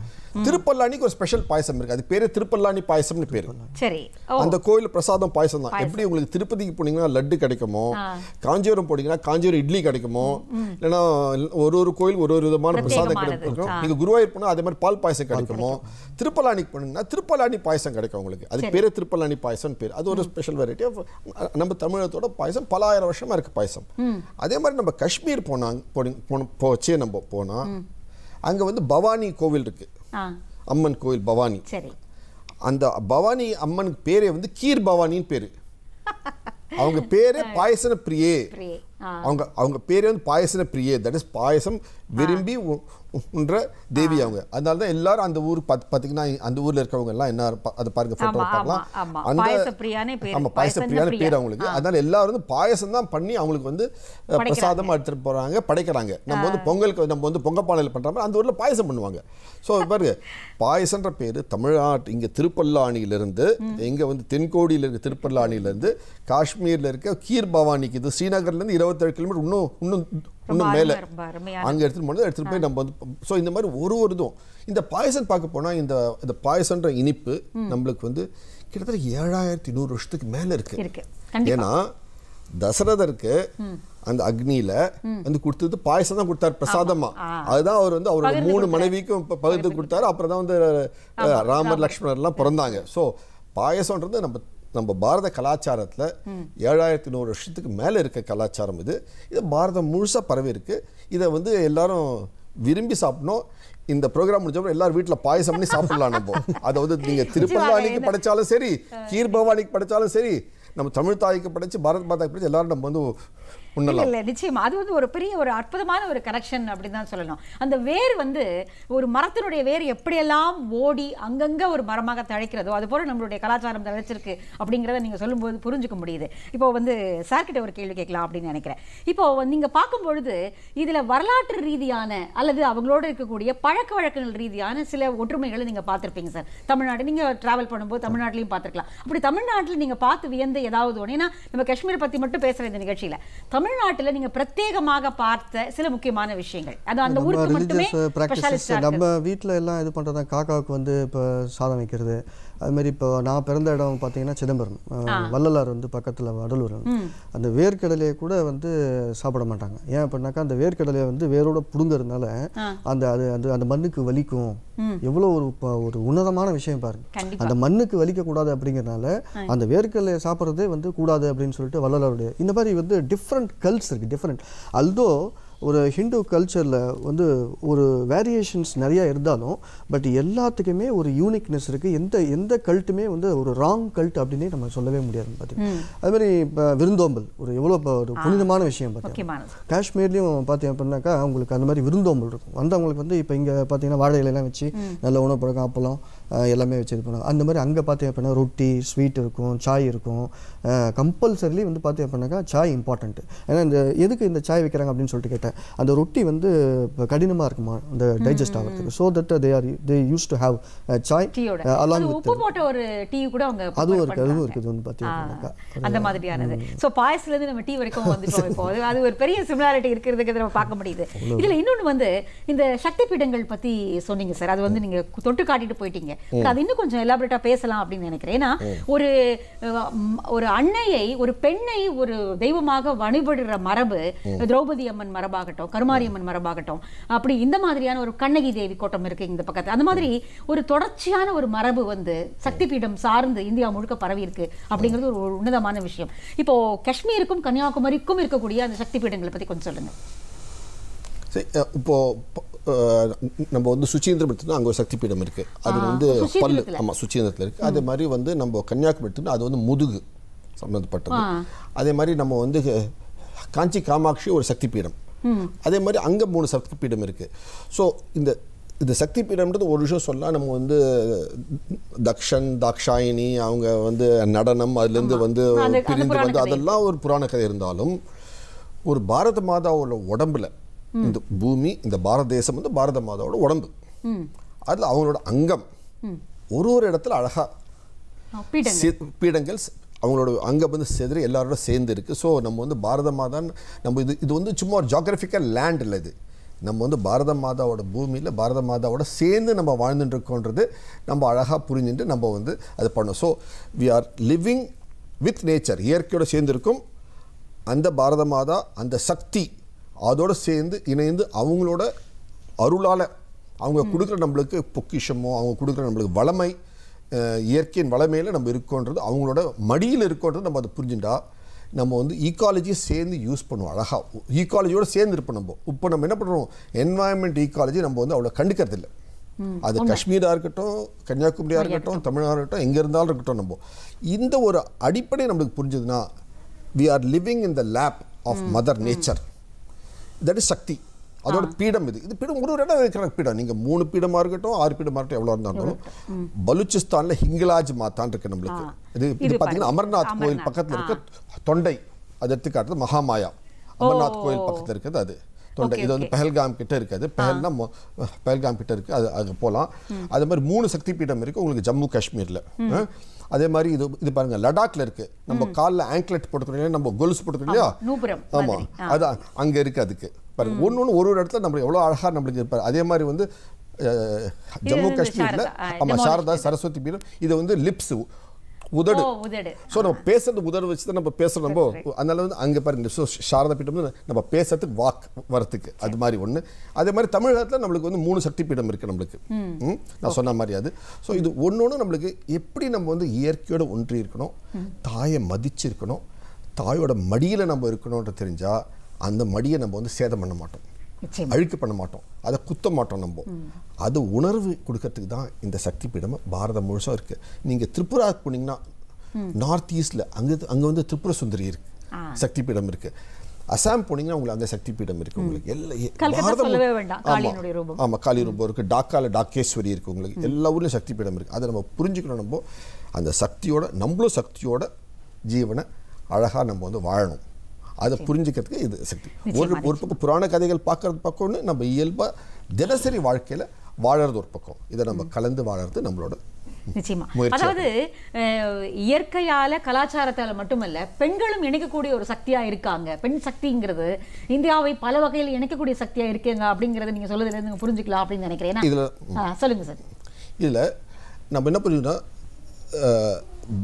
திருப்பல்லாணிக்கு ஒரு ஸ்பெஷல் பாயசம் இருக்கு அது பேரு திருப்பல்லாணி பாயசம்னு பேரு சரி அந்த கோயில் பிரசாதம் பாயசம் தான் எப்படி உங்களுக்கு திருப்பதிக்கு போனீங்கன்னா லட்டு கிடைக்குமோ காஞ்சிபுரம் போனீங்கன்னா காஞ்சிபுரம் இட்லி கிடைக்குமோ இல்லைன்னா ஒரு ஒரு கோயில் ஒரு ஒரு விதமான பிரசாதம் கிடைக்கும் நீங்க குருவாயூர் போனால் அதே மாதிரி பால் பாயசம் கிடைக்குமோ திருப்பல்லாணிக்கு போனீங்கன்னா திருப்பல்லாணி பாயசம் கிடைக்கும் உங்களுக்கு அது பேரு திருப்பல்லாணி பாயசம் பேர் அது ஒரு ஸ்பெஷல் வெரைட்டி ஆஃப் நம்ம தமிழகத்தோட பாயசம் பல ஆயிரம் வருஷமா இருக்கு பாயசம் அதே மாதிரி நம்ம காஷ்மீர் போனாங்க போச்சே நம்ம போனால் அங்கே வந்து பவானி கோவில் இருக்குது அம்மன் கோயில் பவானி சரி அந்த பவானி அம்மனுக்கு பேரே வந்து கீர் பவானின்னு பேரு அவங்க பேரே பாயசன பிரியே அவங்க அவங்க பேரே வந்து பாயசன பிரியே தட் இஸ் பாயசம் விரும்பி என்ற தேவி அவங்க அதனால தான் எல்லாரும் அந்த ஊர் பார்த்தீங்கன்னா அந்த ஊரில் இருக்கிறவங்க எல்லாம் என்ன அதை பாருங்க ஃபோட்டோ பார்க்கலாம் அந்த ஆமாம் பாயசப்பிரியான பேர் அவங்களுக்கு அதனால எல்லாரும் வந்து பாயசம் தான் பண்ணி அவங்களுக்கு வந்து பிரசாதமாக எடுத்துகிட்டு போகிறாங்க படைக்கிறாங்க நம்ம வந்து பொங்கலுக்கு நம்ம வந்து பொங்க பானையில் பண்ணுற அந்த ஊரில் பாயசம் பண்ணுவாங்க ஸோ பாருங்க பாயசன்ற பேர் தமிழ்நாட்டு இங்கே திருப்பல்லாணியிலிருந்து இங்கே வந்து தென்கோடியில் இருக்க திருப்பல்லாணியிலேருந்து காஷ்மீரில் இருக்க கீர் பவானிக்கு இது ஸ்ரீநகர்லேருந்து இருபத்தேழு கிலோமீட்டர் இன்னும் இன்னும் இன்னும் மேலே அங்கே எடுத்துகிட்டு போனது எடுத்துகிட்டு போய் நம்ம வந்து ஸோ இந்த மாதிரி ஒரு ஒரு இதுவும் இந்த பாயசம் பார்க்க போனால் இந்த இந்த பாயசன்ற இனிப்பு நம்மளுக்கு வந்து கிட்டத்தட்ட ஏழாயிரத்தி நூறு வருஷத்துக்கு மேலே இருக்கு ஏன்னா தசரதருக்கு அந்த அக்னியில வந்து கொடுத்தது பாயசம் தான் கொடுத்தாரு பிரசாதமா அதுதான் அவர் வந்து அவரோட மூணு மனைவிக்கும் பகிர்ந்து கொடுத்தாரு அப்புறம் தான் வந்து ராமர் லக்ஷ்மணர்லாம் பிறந்தாங்க ஸோ பாயசம்ன்றது நம்ம நம்ம பாரத கலாச்சாரத்தில் ஏழாயிரத்தி நூறு வருஷத்துக்கு மேலே இருக்க கலாச்சாரம் இது இது பாரதம் முழுசாக பரவி இருக்குது இதை வந்து எல்லாரும் விரும்பி சாப்பிடணும் இந்த ப்ரோக்ராம் முடிஞ்சப்போ எல்லாரும் வீட்டில் பாயசம் பண்ணி சாப்பிடலாம் நம்ம அதை வந்து நீங்கள் திருப்பல்லாணிக்கு படித்தாலும் சரி கீர் பவானிக்கு சரி நம்ம தமிழ் தாய்க்கு படைச்சு பாரத் மாதாக்கு படித்து எல்லாரும் நம்ம வந்து உண்ணலாம் நிச்சயமா அது வந்து ஒரு பெரிய ஒரு அற்புதமான ஒரு கனெக்ஷன் அப்படின்னு தான் சொல்லணும் அந்த வேர் வந்து ஒரு மரத்தினுடைய வேர் எப்படியெல்லாம் ஓடி அங்கங்க ஒரு மரமாக தழைக்கிறதோ அது போல நம்மளுடைய கலாச்சாரம் தழைச்சிருக்கு அப்படிங்கிறத நீங்க சொல்லும்போது புரிஞ்சுக்க முடியுது இப்போ வந்து சார்கிட்ட ஒரு கேள்வி கேட்கலாம் அப்படின்னு நினைக்கிறேன் இப்போ நீங்க பார்க்கும் இதுல வரலாற்று ரீதியான அல்லது அவங்களோட இருக்கக்கூடிய பழக்க வழக்கங்கள் ரீதியான சில ஒற்றுமைகளை நீங்க பார்த்துருப்பீங்க சார் தமிழ்நாடு நீங்க டிராவல் பண்ணும்போது தமிழ்நாட்டிலையும் பார்த்துருக்கலாம் அப்படி தமிழ்நாட்டில் நீங்க பார்த்து வியந்த ஏதாவது ஒன்று ஏன்னா நம்ம காஷ்மீரை பத்தி மட்டும் பேசுற இந்த நிகழ்ச்சியில் தமிழ் தமிழ்நாட்டில் நீங்க பிரத்யேகமாக பார்த்த சில முக்கியமான விஷயங்கள் அது அந்த ஊருக்கு மட்டுமே நம்ம வீட்டில் எல்லாம் இது பண்ணுறது காக்காவுக்கு வந்து இப்போ சாதம் வைக்கிறது மாதிரி இப்போ நான் பிறந்த இடம் பார்த்தீங்கன்னா சிதம்பரம் வள்ளலார் வந்து பக்கத்தில் வடலூர் அந்த வேர்க்கடலையை கூட வந்து சாப்பிட மாட்டாங்க ஏன் அப்படின்னாக்கா அந்த வேர்க்கடலையை வந்து வேரோட பிடுங்கிறதுனால அந்த அது அந்த அந்த மண்ணுக்கு வலிக்கும் எவ்வளோ ஒரு ஒரு உன்னதமான விஷயம் பாருங்க அந்த மண்ணுக்கு வலிக்கக்கூடாது அப்படிங்கிறதுனால அந்த வேர்க்கடலையை சாப்பிட்றதே வந்து கூடாது அப்படின்னு சொல்லிட்டு வள்ளலாருடைய இந்த மாதிரி வந்து டிஃப்ரெண்ட் கல்ஸ் இருக்குது டிஃப்ரெண்ட் அல்தோ ஒரு ஹிந்து கல்ச்சரில் வந்து ஒரு வேரியேஷன்ஸ் நிறையா இருந்தாலும் பட் எல்லாத்துக்குமே ஒரு யூனிக்னஸ் இருக்குது எந்த எந்த கல்ட்டுமே வந்து ஒரு ராங் கல்ட் அப்படின்னே நம்ம சொல்லவே முடியாது பார்த்தீங்கன்னா அதுமாதிரி இப்போ விருந்தோம்பல் ஒரு எவ்வளோ ஒரு புனிதமான விஷயம் பார்த்தீங்கன்னா காஷ்மீர்லேயும் பார்த்தீங்க அப்படின்னாக்கா அவங்களுக்கு அந்த மாதிரி விருந்தோம்பல் இருக்கும் வந்தவங்களுக்கு வந்து இப்போ இங்கே பார்த்தீங்கன்னா வாழை இலையெல்லாம் வச்சு நல்ல உணவு பழக்கம் அப்பளம் எல்லாமே வச்சுருப்பாங்க அந்த மாதிரி அங்கே பார்த்தீங்க அப்படின்னா ரொட்டி ஸ்வீட் இருக்கும் சாய் இருக்கும் கம்பல்சரிலி வந்து பார்த்தீங்க அப்படின்னாக்கா சாய் இம்பார்ட்டண்ட்டு ஏன்னா இந்த எதுக்கு இந்த சாய் வைக்கிறாங்க அப்படின்னு சொல்லிட்டு கேட்டேன் அந்த ரொட்டி வந்து கடினமாக இருக்குமா அந்த டைஜஸ்ட் ஆகிறதுக்கு so that they are they used to have chai along with ஒரு டீ கூட அவங்க அதுவும் இருக்குது அதுவும் இருக்குது வந்து பார்த்தீங்கன்னாக்கா அந்த மாதிரியானது ஸோ பாயசிலேருந்து நம்ம டீ வரைக்கும் வந்துட்டோம் இப்போ அது ஒரு பெரிய சிமிலாரிட்டி இருக்கிறதுக்கு நம்ம பார்க்க முடியுது இதில் இன்னொன்று வந்து இந்த சக்தி பீடங்கள் பற்றி சொன்னீங்க சார் அது வந்து நீங்கள் தொட்டு காட்டிட்டு போயிட்டீங்க அது இன்னும் கொஞ்சம் எலாபரேட்டா பேசலாம் அப்படின்னு நினைக்கிறேன் ஒரு ஒரு அன்னையை ஒரு பெண்ணை ஒரு தெய்வமாக வழிபடுற மரபு திரௌபதி அம்மன் மரபாகட்டும் கருமாரி அம்மன் மரபாகட்டும் அப்படி இந்த மாதிரியான ஒரு கண்ணகி தேவி கோட்டம் இருக்கு இந்த பக்கத்து அந்த மாதிரி ஒரு தொடர்ச்சியான ஒரு மரபு வந்து சக்தி பீடம் சார்ந்து இந்தியா முழுக்க பரவி இருக்கு அப்படிங்கிறது ஒரு உன்னதமான விஷயம் இப்போ காஷ்மீருக்கும் கன்னியாகுமரிக்கும் இருக்கக்கூடிய அந்த சக்தி பீடங்களை பத்தி கொஞ்சம் சொல்லுங்க இப்போ நம்ம வந்து சுச்சீந்திரம் எடுத்துனா அங்கே ஒரு சக்தி பீடம் இருக்குது அது வந்து பல்லு ஆமாம் சுச்சீந்திரத்தில் இருக்குது அதே மாதிரி வந்து நம்ம கன்னியாகுமரி எடுத்துனா அது வந்து முதுகு சம்மந்தப்பட்டது அதே மாதிரி நம்ம வந்து காஞ்சி காமாட்சி ஒரு சக்தி பீடம் அதே மாதிரி அங்கே மூணு சக்தி பீடம் இருக்குது ஸோ இந்த இந்த சக்தி பீடம்ன்றது ஒரு விஷயம் சொல்லலாம் நம்ம வந்து தக்ஷன் தாக்ஷாயினி அவங்க வந்து நடனம் அதுலேருந்து வந்து பிரிந்து வந்து அதெல்லாம் ஒரு புராண கதை இருந்தாலும் ஒரு பாரத மாதாவோட உடம்புல இந்த பூமி இந்த பாரத தேசம் வந்து பாரத மாதாவோட உடம்பு அதில் அவங்களோட அங்கம் ஒரு ஒரு இடத்துல அழகாக பீடங்கள் அவங்களோட அங்கே வந்து செதுரி எல்லாரோட சேர்ந்து இருக்குது ஸோ நம்ம வந்து பாரத மாதான் நம்ம இது இது வந்து சும்மா ஒரு ஜாகிரபிக்கல் லேண்ட் இல்லை இது நம்ம வந்து பாரத மாதாவோட பூமியில் பாரத மாதாவோட சேர்ந்து நம்ம வாழ்ந்துட்டுருக்கோன்றது நம்ம அழகாக புரிஞ்சுட்டு நம்ம வந்து அது பண்ணோம் so we are living with nature இயற்கையோடு சேர்ந்துருக்கும் அந்த பாரத மாதா அந்த சக்தி அதோடு சேர்ந்து இணைந்து அவங்களோட அருளால் அவங்க கொடுக்குற நம்மளுக்கு பொக்கிஷமோ அவங்க கொடுக்குற நம்மளுக்கு வளமை இயற்கையின் வளமையில் நம்ம இருக்கோன்றது அவங்களோட மடியில் இருக்கோன்றது நம்ம அதை புரிஞ்சுட்டா நம்ம வந்து ஈக்காலஜியை சேர்ந்து யூஸ் பண்ணுவோம் அழகாக ஈக்காலஜியோடு சேர்ந்து இருப்போம் நம்ம இப்போ நம்ம என்ன பண்ணுறோம் என்வாயன்மெண்ட் ஈக்காலஜி நம்ம வந்து அவ்வளோ இல்லை அது காஷ்மீராக இருக்கட்டும் கன்னியாகுமரியாக இருக்கட்டும் தமிழ்நாடு இருக்கட்டும் எங்கே இருந்தாலும் இருக்கட்டும் நம்ம இந்த ஒரு அடிப்படை நம்மளுக்கு புரிஞ்சதுன்னா we are living in the lap of mother nature that is Shakti அதோட பீடம் இது இது பீடம் ஒரு இடம் இருக்கிற பீடம் நீங்கள் மூணு பீடமாக இருக்கட்டும் ஆறு பீடமாக இருக்கட்டும் எவ்வளோ இருந்தாலும் பலுச்சிஸ்தானில் ஹிங்லாஜ் மாத்தான் இருக்கு நம்மளுக்கு இது இது பார்த்தீங்கன்னா அமர்நாத் கோயில் பக்கத்தில் இருக்க தொண்டை அது எடுத்துக்காட்டுறது மகாமாயா அமர்நாத் கோயில் பக்கத்தில் இருக்கிறது அது தொண்டை இது வந்து பெஹல்காம் கிட்ட இருக்காது பெஹல்னா பெஹல்காம் கிட்ட இருக்குது அது அது போகலாம் அது மாதிரி மூணு சக்தி பீடம் இருக்குது உங்களுக்கு ஜம்மு காஷ்மீரில் அதே மாதிரி இது இது பாருங்க லடாக்ல இருக்கு நம்ம காலில் ஆங்க்லெட் போட்டுக்கிறோம் நம்ம கொலுசு போட்டுக்கிறோம் இல்லையா ஆமாம் அதான் அங்கே இருக்கு அதுக்கு பாருங்க ஒன்று ஒன்று ஒரு ஒரு இடத்துல நம்ம எவ்வளோ அழகாக நம்மளுக்கு இருப்பார் அதே மாதிரி வந்து ஜம்மு காஷ்மீரில் நம்ம சாரதா சரஸ்வதி பீடம் இது வந்து லிப்ஸ் உதடு ஸோ நம்ம பேசுறது உதடு வச்சு தான் நம்ம பேசுகிறோம் நம்ம அதனால வந்து அங்கே பாருங்க ஸோ சாரதா பீடம் நம்ம பேசுறதுக்கு வாக் வரத்துக்கு அது மாதிரி ஒன்று அதே மாதிரி தமிழகத்தில் நம்மளுக்கு வந்து மூணு சக்தி பீடம் இருக்குது நம்மளுக்கு நான் சொன்ன மாதிரி அது ஸோ இது ஒன்று ஒன்று நம்மளுக்கு எப்படி நம்ம வந்து இயற்கையோட ஒன்றி இருக்கணும் தாயை மதிச்சு இருக்கணும் தாயோட மடியில் நம்ம இருக்கணும்ன்ற தெரிஞ்சால் அந்த மடியை நம்ம வந்து சேதம் பண்ண மாட்டோம் அழுக்கு பண்ண மாட்டோம் அதை குத்த மாட்டோம் நம்ம அது உணர்வு கொடுக்கறதுக்கு தான் இந்த சக்தி பீடமாக பாரதம் முழுசும் இருக்குது நீங்கள் திரிபுரா போனீங்கன்னா நார்த் ஈஸ்டில் அங்கே அங்கே வந்து திரிபுர சுந்தரி இருக்கு சக்தி பீடம் இருக்குது அசாம் போனீங்கன்னா உங்களுக்கு அந்த சக்தி பீடம் இருக்கு உங்களுக்கு எல்லாம் ஆமாம் காளி ரூபம் இருக்குது டாக்காவில் டாக்கேஸ்வரி இருக்கு உங்களுக்கு எல்லா ஊர்லேயும் சக்தி பீடம் இருக்குது அதை நம்ம புரிஞ்சுக்கணும் நம்ம அந்த சக்தியோட நம்மளும் சக்தியோட ஜீவனை அழகாக நம்ம வந்து வாழணும் அதை புரிஞ்சுக்கிறதுக்கு இது சக்தி ஒரு ஒரு பக்கம் புராண கதைகள் பார்க்கறது பக்கம்னு நம்ம இயல்பாக தினசரி வாழ்க்கையில் வாழறது ஒரு பக்கம் இதை நம்ம கலந்து வாழறது நம்மளோட நிச்சயமா அதாவது இயற்கையால கலாச்சாரத்தால மட்டுமல்ல பெண்களும் இணைக்கக்கூடிய ஒரு சக்தியா இருக்காங்க பெண் சக்திங்கிறது இந்தியாவை பல வகையில் இணைக்கக்கூடிய சக்தியா இருக்கீங்க அப்படிங்கறத நீங்க சொல்லுதுல இருந்து புரிஞ்சுக்கலாம் அப்படின்னு நினைக்கிறேன் சொல்லுங்க சார் இதுல நம்ம என்ன புரியுதுன்னா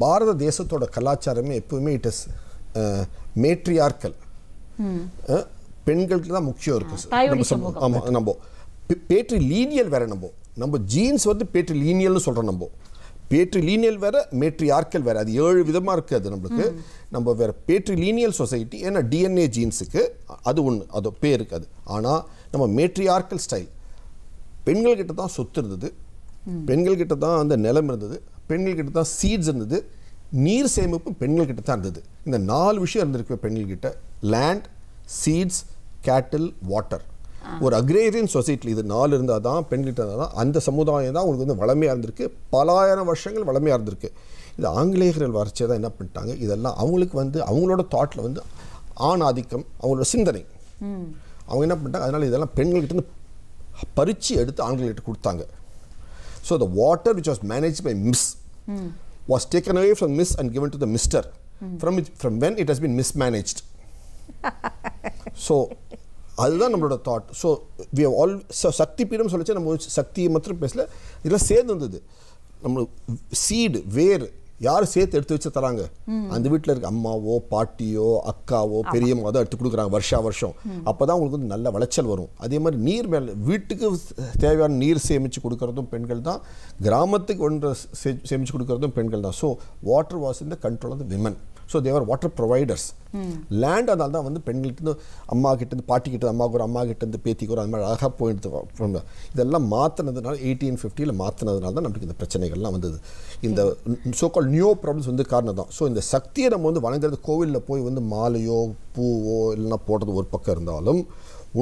பாரத தேசத்தோட கலாச்சாரமே எப்பவுமே இட் இஸ் மேட்ரியார்கள் பெண்களுக்கு தான் முக்கியம் இருக்கு நம்ம நம்ம பேட்ரி லீனியல் வேற நம்ம நம்ம ஜீன்ஸ் வந்து பேட்ரி லீனியல்னு சொல்கிறோம் நம்ம பேட்ரி லீனியல் வேற மேட்ரி ஆர்க்கல் வேற அது ஏழு விதமாக இருக்குது அது நம்மளுக்கு நம்ம வேற பேட்ரி லீனியல் சொசைட்டி ஏன்னா டிஎன்ஏ ஜீன்ஸுக்கு அது ஒன்று அது பேர் அது ஆனால் நம்ம மேட்ரி ஆர்க்கல் ஸ்டைல் பெண்கள்கிட்ட தான் சொத்து இருந்தது பெண்கள்கிட்ட தான் அந்த நிலம் இருந்தது பெண்கள்கிட்ட தான் சீட்ஸ் இருந்தது நீர் சேமிப்பு பெண்கள்கிட்ட தான் இருந்தது இந்த நாலு விஷயம் இருந்திருக்கு பெண்கள்கிட்ட லேண்ட் சீட்ஸ் கேட்டில் வாட்டர் ஒரு அக்ரேரியன் சொசைட்டியில் இது நாலு இருந்தால் தான் பெண்கிட்ட இருந்தால் தான் அந்த சமுதாயம் தான் உங்களுக்கு வந்து வளமையாக இருந்திருக்கு பலாயிரம் வருஷங்கள் வளமையாக இருந்திருக்கு இது ஆங்கிலேயர்கள் வரைச்சே தான் என்ன பண்ணிட்டாங்க இதெல்லாம் அவங்களுக்கு வந்து அவங்களோட தாட்டில் வந்து ஆண் ஆதிக்கம் அவங்களோட சிந்தனை அவங்க என்ன பண்ணிட்டாங்க அதனால் இதெல்லாம் பெண்கள்கிட்ட பறித்து எடுத்து ஆண்கள்கிட்ட கொடுத்தாங்க so the water which was manage by miss was taken away from miss and given to the mister. Mm. From, it, from when it has been mismanaged. so அதுதான் நம்மளோட thought so we have all Shakti பீடம் சொல்லிச்சு நம்ம சக்தியை மாத்திரம் பேசல இதெல்லாம் சேர்ந்து வந்தது நம்ம சீடு வேர் யாரும் சேர்த்து எடுத்து வச்சு தராங்க அந்த வீட்டில் இருக்க அம்மாவோ பாட்டியோ அக்காவோ பெரியம்மா தான் எடுத்து கொடுக்குறாங்க வருஷா வருஷம் அப்போ தான் உங்களுக்கு வந்து நல்ல விளைச்சல் வரும் அதே மாதிரி நீர் மேல வீட்டுக்கு தேவையான நீர் சேமித்து கொடுக்கறதும் பெண்கள் தான் கிராமத்துக்கு ஒன்று சேமித்து கொடுக்கறதும் பெண்கள் தான் ஸோ வாட்டர் வாஸ் இந்த control of the women so they were water providers land அதனால தான் வந்து பெண்கள்கிட்ட அம்மா கிட்டேருந்து பாட்டி கிட்ட அம்மாவுக்கு ஒரு அம்மா கிட்டேருந்து பேத்தி கூட அந்த மாதிரி அழகாக போயிடுது இதெல்லாம் மாற்றினதுனால எயிட்டீன் ஃபிஃப்டியில் மாற்றினதுனால தான் நமக்கு இந்த பிரச்சனைகள்லாம் வந்தது இந்த சோக்கால் நியூ ப்ராப்ளம்ஸ் வந்து காரணம் தான் ஸோ இந்த சக்தியை நம்ம வந்து வணங்குறது கோவிலில் போய் வந்து மாலையோ பூவோ இல்லைன்னா போடுறது ஒரு பக்கம் இருந்தாலும்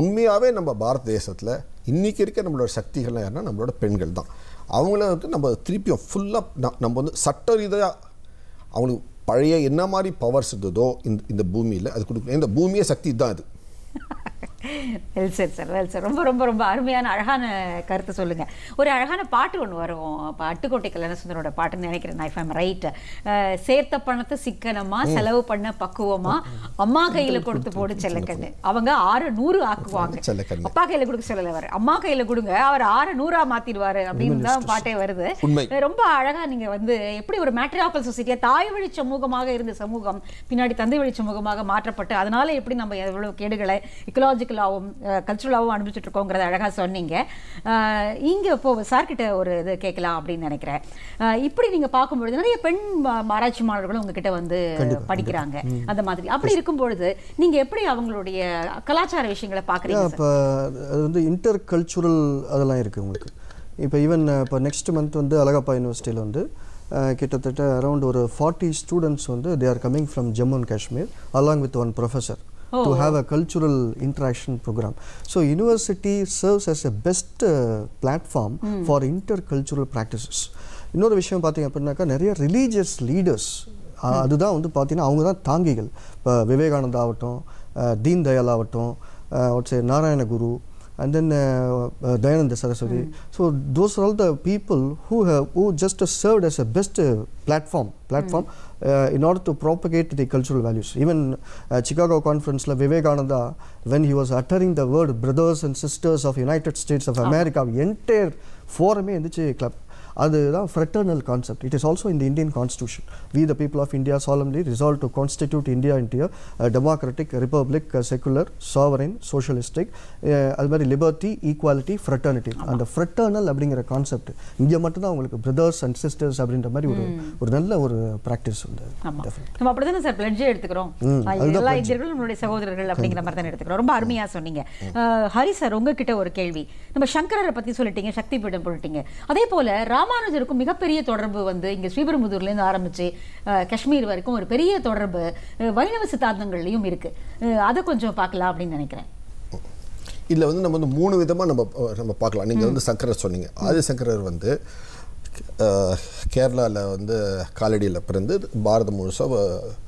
உண்மையாகவே நம்ம பாரத தேசத்தில் இன்றைக்கி இருக்க நம்மளோட சக்திகள்லாம் யாருன்னா நம்மளோட பெண்கள் தான் அவங்கள வந்து நம்ம திருப்பியும் ஃபுல்லாக நம்ம வந்து சட்ட ரீதியாக அவங்களுக்கு பழைய என்ன மாதிரி பவர்ஸ் இருந்ததோ இந்த இந்த பூமியில் அது கொடுக்கணும் இந்த பூமியே சக்தி தான் அது well sir sir well sir ரொம்ப ரொம்ப ரொம்ப அருமையான அழகான கருத்தை சொல்லுங்கள் ஒரு அழகான பாட்டு ஒன்று வரும் இப்போ அட்டுக்கோட்டை கல்யாண சுந்தரோட பாட்டுன்னு நினைக்கிறேன் இஃப் ஐம் ரைட் சேர்த்த பணத்தை சிக்கனமாக செலவு பண்ண பக்குவமாக அம்மா கையில் கொடுத்து போடு செல்லக்கண்ணு அவங்க ஆறு நூறு ஆக்குவாங்க அப்பா கையில் கொடுக்க சொல்லலை அவர் அம்மா கையில் கொடுங்க அவர் ஆறு நூறா மாற்றிடுவார் அப்படின்னு தான் பாட்டே வருது ரொம்ப அழகாக நீங்கள் வந்து எப்படி ஒரு மேட்ரியாக்கல் சொசைட்டியாக தாய் வழி சமூகமாக இருந்த சமூகம் பின்னாடி தந்தை வழி சமூகமாக மாற்றப்பட்டு அதனால எப்படி நம்ம எவ்வளோ கேடுகளை இக்கலாஜிக்கல் கல்ச்சுரலாகவும் கல்ச்சுரலாகவும் அனுபவிச்சுட்ருக்கோங்கிறத அழகாக சொன்னீங்க இங்கே இப்போது சார்கிட்ட ஒரு இது கேட்கலாம் அப்படின்னு நினைக்கிறேன் இப்படி நீங்கள் பார்க்கும்பொழுது நிறைய பெண் ஆராய்ச்சி மாணவர்களும் உங்ககிட்ட வந்து படிக்கிறாங்க அந்த மாதிரி அப்படி இருக்கும் பொழுது நீங்கள் எப்படி அவங்களுடைய கலாச்சார விஷயங்களை பார்க்குறீங்க இப்போ அது வந்து இன்டர் கல்ச்சுரல் அதெல்லாம் இருக்குது உங்களுக்கு இப்போ ஈவன் இப்போ நெக்ஸ்ட் மந்த் வந்து அழகப்பா யூனிவர்சிட்டியில் வந்து கிட்டத்தட்ட அரவுண்ட் ஒரு ஃபார்ட்டி ஸ்டூடெண்ட்ஸ் வந்து they are coming from Jammu and Kashmir along with one professor oh. to have a cultural interaction program. So university serves as a best uh, platform mm. for intercultural practices. இன்னொரு விஷயம் பார்த்தீங்க அப்படின்னாக்கா நிறைய religious leaders அதுதான் வந்து பார்த்தீங்கன்னா அவங்க தான் தாங்கிகள் இப்போ விவேகானந்தா ஆகட்டும் தீன் தயால் ஆகட்டும் Narayana Guru and then uh, uh, Dayananda Saraswati. Mm. So those are all the people who have who just uh, served as a best uh, platform platform mm. in order to propagate the cultural values. Even uh, Chicago conference la Vivekananda when he was uttering the word brothers and sisters of United States of ah. America, ah. entire forum இருந்துச்சு club அதுதான் fraternal concept it is also இந்த Indian constitution we the people of India solemnly resolve to constitute India India democratic republic secular sovereign socialistic அது மாதிரி liberty equality fraternity அந்த ஃப்ரெட்டர்னல் அப்படிங்கிற concept இங்கே மட்டும்தான் உங்களுக்கு பிரதர்ஸ் அண்ட் சிஸ்டர்ஸ் அப்படின்ற மாதிரி ஒரு ஒரு நல்ல ஒரு ப்ராக்டிஸ் வந்து நம்ம அப்படிதானே சார் பிளட்ஜே எடுத்துக்கிறோம் எல்லா இந்தியர்களும் நம்மளுடைய சகோதரர்கள் அப்படிங்கிற மாதிரி தான் எடுத்துக்கிறோம் ரொம்ப அருமையாக சொன்னீங்க ஹரி சார் உங்ககிட்ட ஒரு கேள்வி நம்ம சங்கரரை பற்றி சொல்லிட்டீங்க சக்தி பீடம் போட்டுட்டீங்க அதே போல ராம ராமானுஜருக்கும் மிகப்பெரிய தொடர்பு வந்து இங்கே ஸ்ரீபெரும்புதூர்லேருந்து ஆரம்பித்து காஷ்மீர் வரைக்கும் ஒரு பெரிய தொடர்பு வைணவ சித்தாந்தங்கள்லேயும் இருக்குது அதை கொஞ்சம் பார்க்கலாம் அப்படின்னு நினைக்கிறேன் இதில் வந்து நம்ம வந்து மூணு விதமாக நம்ம நம்ம பார்க்கலாம் நீங்கள் வந்து சங்கரர் சொன்னீங்க ஆதி வந்து கேரளாவில் வந்து காலடியில் பிறந்து பாரதம் முழுசாக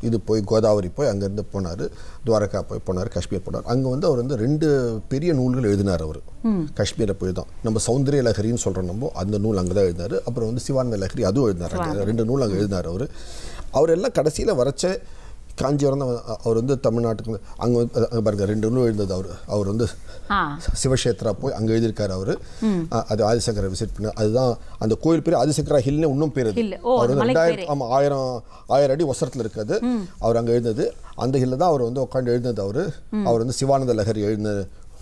இது போய் கோதாவரி போய் அங்கேருந்து போனார் துவாரகா போய் போனார் காஷ்மீர் போனார் அங்கே வந்து அவர் வந்து ரெண்டு பெரிய நூல்கள் எழுதினார் அவர் காஷ்மீரை போய் தான் நம்ம சௌந்தரிய லஹரின்னு சொல்கிற நம்ம அந்த நூல் அங்கே தான் எழுதினார் அப்புறம் வந்து சிவான்மை லஹரி அதுவும் எழுதினார் ரெண்டு நூல் அங்கே எழுதினார் அவர் அவர் எல்லாம் கடைசியில் வரைச்ச காஞ்சிபுரம் தான் அவர் வந்து தமிழ்நாட்டுக்கு அங்கே வந்து அங்கே ரெண்டு நூல் எழுந்தது அவர் அவர் வந்து சிவக்ஷேத்ரா போய் அங்கே எழுதியிருக்காரு அவர் அது ஆதிசங்கரை விசிட் பண்ண அதுதான் அந்த கோயில் பேர் ஆதிசங்கரா ஹில்னு இன்னும் பேர் அவர் வந்து ரெண்டாயிரம் ஆமாம் ஆயிரம் ஆயிரம் அடி ஒசரத்தில் இருக்காது அவர் அங்கே எழுந்தது அந்த ஹில்ல தான் அவர் வந்து உட்காந்து எழுந்தது அவர் அவர் வந்து சிவானந்த லகரி எழுந்த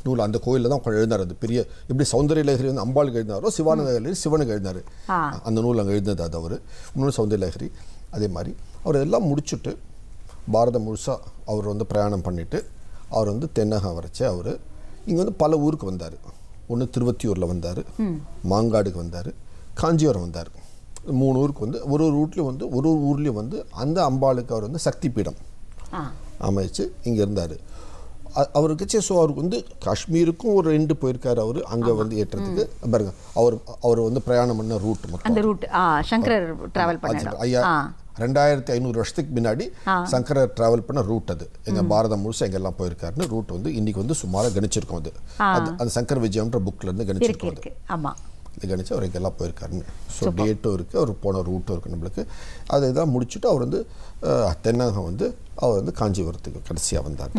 நூல் அந்த கோயிலில் தான் எழுதினார் அது பெரிய எப்படி சௌந்தரிய லகரி வந்து அம்பாளுக்கு எழுந்தாரோ சிவானந்த லகரி சிவனுக்கு எழுந்தார் அந்த நூல் அங்கே எழுந்தது அது அவர் இன்னொன்று சௌந்தரிய லகரி அதே மாதிரி அவர் எல்லாம் முடிச்சுட்டு பாரதம் முழுசாக அவர் வந்து பிரயாணம் பண்ணிவிட்டு அவர் வந்து தென்னகம் வரைச்சி அவர் இங்கே வந்து பல ஊருக்கு வந்தார் ஒன்று திருவத்தியூரில் வந்தார் மாங்காடுக்கு வந்தார் காஞ்சிபுரம் வந்தார் மூணு ஊருக்கு வந்து ஒரு ஒரு ரூட்லேயும் வந்து ஒரு ஒரு ஊர்லேயும் வந்து அந்த அம்பாளுக்கு அவர் வந்து சக்தி பீடம் அமைச்சு இங்கே இருந்தார் அவருக்கு ஸோ அவருக்கு வந்து காஷ்மீருக்கும் ஒரு ரெண்டு போயிருக்கார் அவர் அங்கே வந்து ஏற்றதுக்கு பாருங்க அவர் அவர் வந்து பிரயாணம் பண்ண ரூட் மட்டும் அந்த ரூட் ஐயா ரெண்டாயிரத்தி ஐநூறு வருஷத்துக்கு முன்னாடி சங்கரர் டிராவல் பண்ண ரூட் அது எங்கள் பாரதம் முழுசு எங்கெல்லாம் போயிருக்காருன்னு ரூட் வந்து இன்னைக்கு வந்து சுமாராக கணிச்சிருக்கோம் அது அது சங்கர் விஜயம்ன்ற புக்லேருந்து கணிச்சிருக்கோம் அது ஆமாம் இது கணிச்சு அவர் எங்கெல்லாம் போயிருக்காருன்னு ஸோ டேட்டும் இருக்குது அவர் போன ரூட்டும் இருக்குது நம்மளுக்கு அதை இதான் முடிச்சுட்டு அவர் வந்து தென்னகம் வந்து அவர் வந்து காஞ்சிபுரத்துக்கு கடைசியாக வந்தார்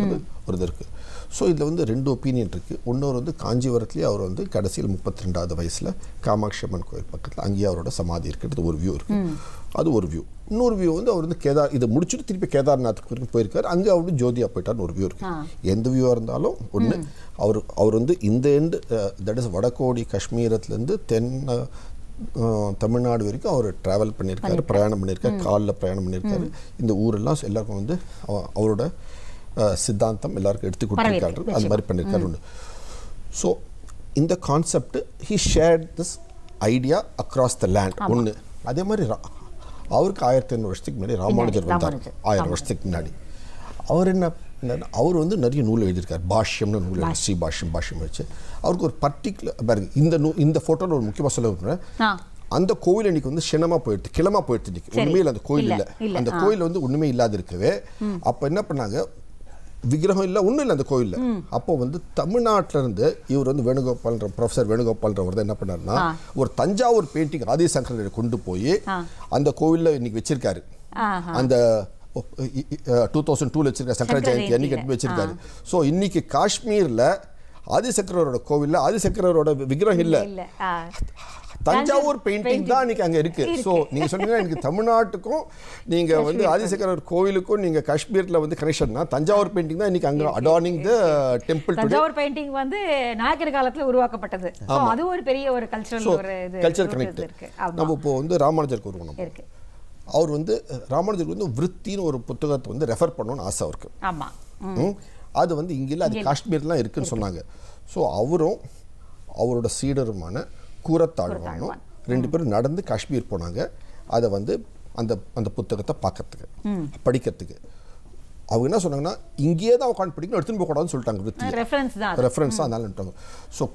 ஒரு இது இருக்குது ஸோ இதில் வந்து ரெண்டு ஒப்பீனியன் இருக்குது இன்னொரு வந்து காஞ்சிபுரத்துலேயே அவர் வந்து கடைசியில் முப்பத்தி ரெண்டாவது வயசில் காமாட்சி அம்மன் கோயில் பக்கத்தில் அங்கேயே அவரோட சமாதி இருக்கிறது ஒரு வியூ இருக்குது அது ஒரு வியூ இன்னொரு வியூ வந்து அவர் வந்து கேதார் இதை முடிச்சுட்டு திருப்பி கேதார்நாத்துக்கு வரைக்கும் போயிருக்காரு அங்கே அவரு ஜோதியா போயிட்டார்னு ஒரு வியூ இருக்கு எந்த வியூவாக இருந்தாலும் ஒன்று அவர் அவர் வந்து இந்த எண்டு தட் இஸ் வடகோடி காஷ்மீரத்துலேருந்து தென் தமிழ்நாடு வரைக்கும் அவர் ட்ராவல் பண்ணியிருக்காரு பிரயாணம் பண்ணியிருக்காரு காலில் பிரயாணம் பண்ணியிருக்காரு இந்த ஊரெல்லாம் எல்லாருக்கும் வந்து அவரோட சித்தாந்தம் எல்லாருக்கும் எடுத்து கொடுத்துருக்காரு அது மாதிரி பண்ணியிருக்காரு ஒன்று ஸோ இந்த concept he shared this idea across the land ஒன்று அதே மாதிரி அவருக்கு ஆயிரத்தி ஐநூறு வருஷத்துக்கு முன்னாடி ராமானுஜர் வந்தார் ஆயிரம் வருஷத்துக்கு முன்னாடி அவர் என்ன அவர் வந்து நிறைய நூல் எழுதியிருக்கார் பாஷ்யம்னு நூல் ஸ்ரீ பாஷ்யம் பாஷ்யம் வச்சு அவருக்கு ஒரு பர்டிகுலர் பாருங்க இந்த நூ இந்த ஃபோட்டோவில் ஒரு முக்கியமாக சொல்ல விரும்புகிறேன் அந்த கோவில் இன்னைக்கு வந்து சினமா போயிடுது கிளமா போயிடுது இன்னைக்கு உண்மையில் இல்லை அந்த கோயில் இல்லை அந்த கோயில் வந்து ஒன்றுமே இல்லாத இருக்கவே அப்போ என்ன பண்ணாங்க விக்கிரகம் இல்லை ஒன்றும் இல்லை அந்த கோயிலில் அப்போ வந்து தமிழ்நாட்டிலேருந்து இவர் வந்து வேணுகோபால்ன்ற ப்ரொஃபஸர் வேணுகோபால்ன்றவர் வந்து என்ன பண்ணார்னா ஒரு தஞ்சாவூர் பெயிண்டிங் ஆதிசங்கரரை கொண்டு போய் அந்த கோயிலில் இன்னைக்கு வச்சிருக்காரு அந்த டூ தௌசண்ட் டூவில் வச்சிருக்க சங்கர ஜெயந்தி அன்னைக்கு எடுத்து வச்சிருக்காரு ஸோ இன்னைக்கு காஷ்மீரில் ஆதிசக்கரவரோட கோவிலில் ஆதிசக்கரவரோட விக்கிரகம் இல்லை தஞ்சாவூர் பெயிண்டிங் தான் இன்னைக்கு அங்கே இருக்கு ஸோ நீங்க சொன்னீங்கன்னா எனக்கு தமிழ்நாட்டுக்கும் நீங்க வந்து ஆதிசேகரர் கோவிலுக்கும் நீங்க காஷ்மீர்ல வந்து கனெக்ஷன்னா தஞ்சாவூர் பெயிண்டிங் தான் இன்னைக்கு அங்க adorning the temple Thanjavur painting வந்து நாயக்கர் காலத்துல உருவாக்கப்பட்டது அது ஒரு பெரிய ஒரு கல்ச்சரல் ஒரு கல்ச்சர் கனெக்ட் நம்ம இப்போ வந்து ராமானுஜர் ஒரு இருக்கு அவர் வந்து ராமானுஜருக்கு வந்து விருத்தின்னு ஒரு புத்தகத்தை வந்து ரெஃபர் பண்ணணும்னு ஆசை அவருக்கு அது வந்து இங்கே இல்லை அது காஷ்மீர்லாம் இருக்குன்னு சொன்னாங்க ஸோ அவரும் அவரோட சீடருமான கூரத்தாழ்வானும் ரெண்டு பேரும் நடந்து காஷ்மீர் போனாங்க அதை வந்து அந்த அந்த புத்தகத்தை பார்க்கறதுக்கு படிக்கிறதுக்கு அவங்க என்ன சொன்னாங்கன்னா இங்கேயே தான் உட்காந்து படிக்கணும் எடுத்துன்னு போகக்கூடாதுன்னு சொல்லிட்டாங்க விருத்தி ரெஃபரன்ஸ் தான் அதனால ஸோ